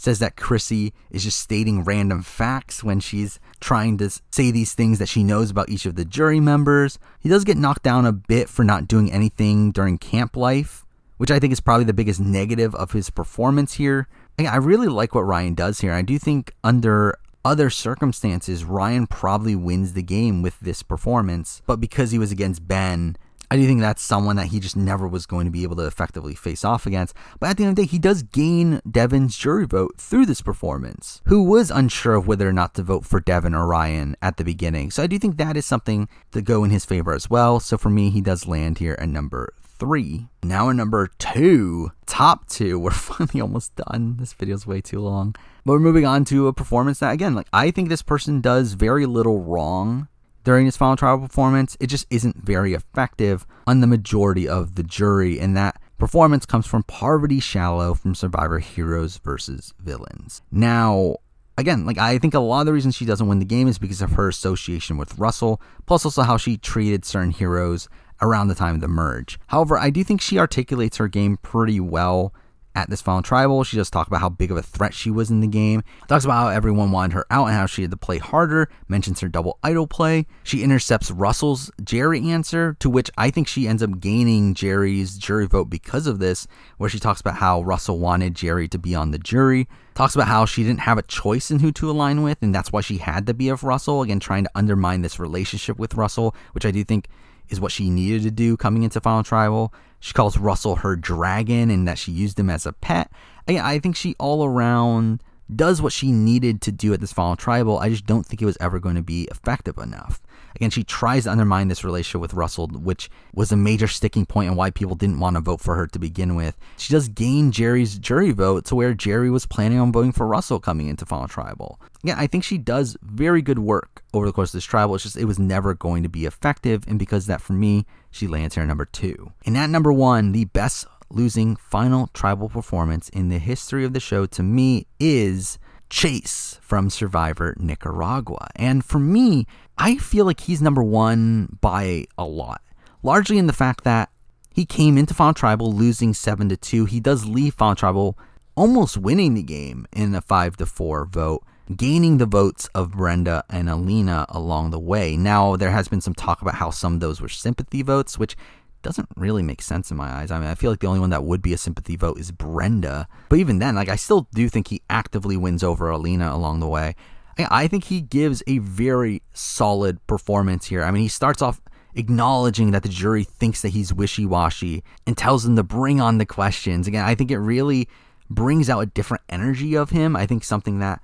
says that Chrissy is just stating random facts when she's trying to say these things that she knows about each of the jury members. He does get knocked down a bit for not doing anything during camp life, which I think is probably the biggest negative of his performance here. I really like what Ryan does here. I do think under other circumstances, Ryan probably wins the game with this performance, but because he was against Ben, I do think that's someone that he just never was going to be able to effectively face off against. But at the end of the day, he does gain Devin's jury vote through this performance, who was unsure of whether or not to vote for Devin or Ryan at the beginning. So I do think that is something to go in his favor as well. So for me, he does land here at number three. Now our number two, top two. We're finally almost done. This video's way too long. But we're moving on to a performance that again, like I think this person does very little wrong during his final trial performance, it just isn't very effective on the majority of the jury, and that performance comes from Parvati Shallow from Survivor Heroes versus Villains. Now, again, like I think a lot of the reasons she doesn't win the game is because of her association with Russell, plus also how she treated certain heroes around the time of the merge. However, I do think she articulates her game pretty well at this final tribal. She just talked about how big of a threat she was in the game, talks about how everyone wanted her out and how she had to play harder, mentions her double idol play. She intercepts Russell's Jerry answer, to which I think she ends up gaining Jerry's jury vote because of this, where she talks about how Russell wanted Jerry to be on the jury. Talks about how she didn't have a choice in who to align with, and that's why she had to be of Russell, again, trying to undermine this relationship with Russell, which I do think is what she needed to do coming into Final Tribal. She calls Russell her dragon and that she used him as a pet. I, I think she all around does what she needed to do at this final tribal. I just don't think it was ever going to be effective enough. Again, she tries to undermine this relationship with Russell, which was a major sticking point why people didn't want to vote for her to begin with. She does gain Jerry's jury vote to where Jerry was planning on voting for Russell coming into Final Tribal. Yeah, I think she does very good work over the course of this tribal. It's just it was never going to be effective, and because that for me, she lands here number two. And at number one, the best losing final tribal performance in the history of the show to me is Chase from Survivor Nicaragua. And for me, I feel like he's number one by a lot, largely in the fact that he came into Final Tribal losing 7 to 2. He does leave Final Tribal almost winning the game in a 5 to 4 vote, gaining the votes of Brenda and Alina along the way. Now, there has been some talk about how some of those were sympathy votes, which doesn't really make sense in my eyes. I mean, I feel like the only one that would be a sympathy vote is Brenda. But even then, like, I still do think he actively wins over Alina along the way. I think he gives a very solid performance here. I mean, he starts off acknowledging that the jury thinks that he's wishy washy and tells them to bring on the questions. Again, I think it really brings out a different energy of him. I think something that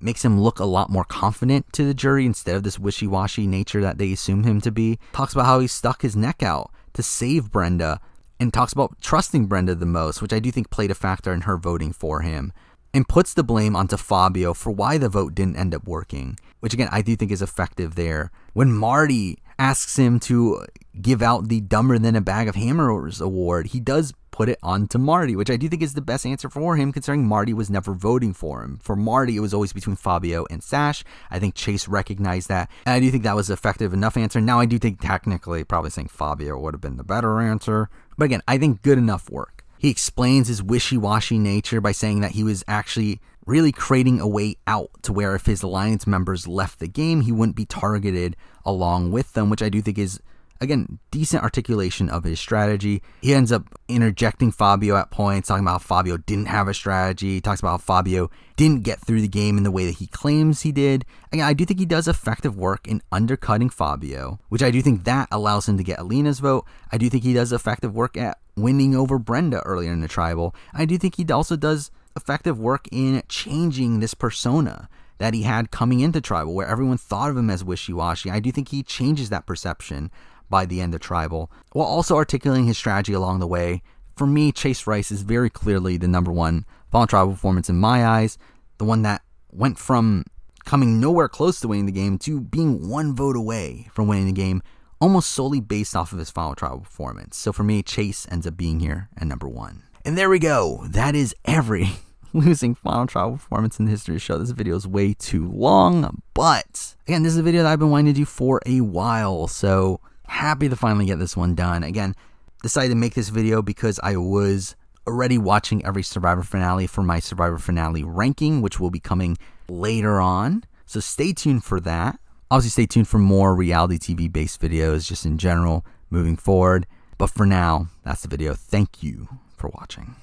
makes him look a lot more confident to the jury instead of this wishy washy nature that they assume him to be. Talks about how he stuck his neck out to save Brenda and talks about trusting Brenda the most, which I do think played a factor in her voting for him, and puts the blame onto Fabio for why the vote didn't end up working, which again, I do think is effective there. When Marty asks him to give out the Dumber Than a Bag of Hammers award, he does put it on to Marty, which I do think is the best answer for him, considering Marty was never voting for him. For Marty, it was always between Fabio and Sash. I think Chase recognized that, and I do think that was effective enough answer. Now, I do think technically probably saying Fabio would have been the better answer, but again, I think good enough work. He explains his wishy washy nature by saying that he was actually really creating a way out to where if his alliance members left the game, he wouldn't be targeted along with them, which I do think is Again, decent articulation of his strategy. He ends up interjecting Fabio at points, talking about Fabio didn't have a strategy. He talks about Fabio didn't get through the game in the way that he claims he did. Again, I do think he does effective work in undercutting Fabio, which I do think that allows him to get Alina's vote. I do think he does effective work at winning over Brenda earlier in the tribal. I do think he also does effective work in changing this persona that he had coming into tribal where everyone thought of him as wishy-washy i do think he changes that perception by the end of Tribal, while also articulating his strategy along the way. For me, Chase Rice is very clearly the number one Fallen Tribal performance in my eyes, the one that went from coming nowhere close to winning the game to being one vote away from winning the game almost solely based off of his final Tribal performance. So for me, Chase ends up being here at number one. And there we go. That is every losing final Tribal performance in the history of the show. This video is way too long, but again, this is a video that I've been wanting to do for a while. So happy to finally get this one done. Again, decided to make this video because I was already watching every Survivor finale for my Survivor finale ranking, which will be coming later on. So stay tuned for that. Obviously, stay tuned for more reality TV based videos just in general moving forward. But for now, that's the video. Thank you for watching.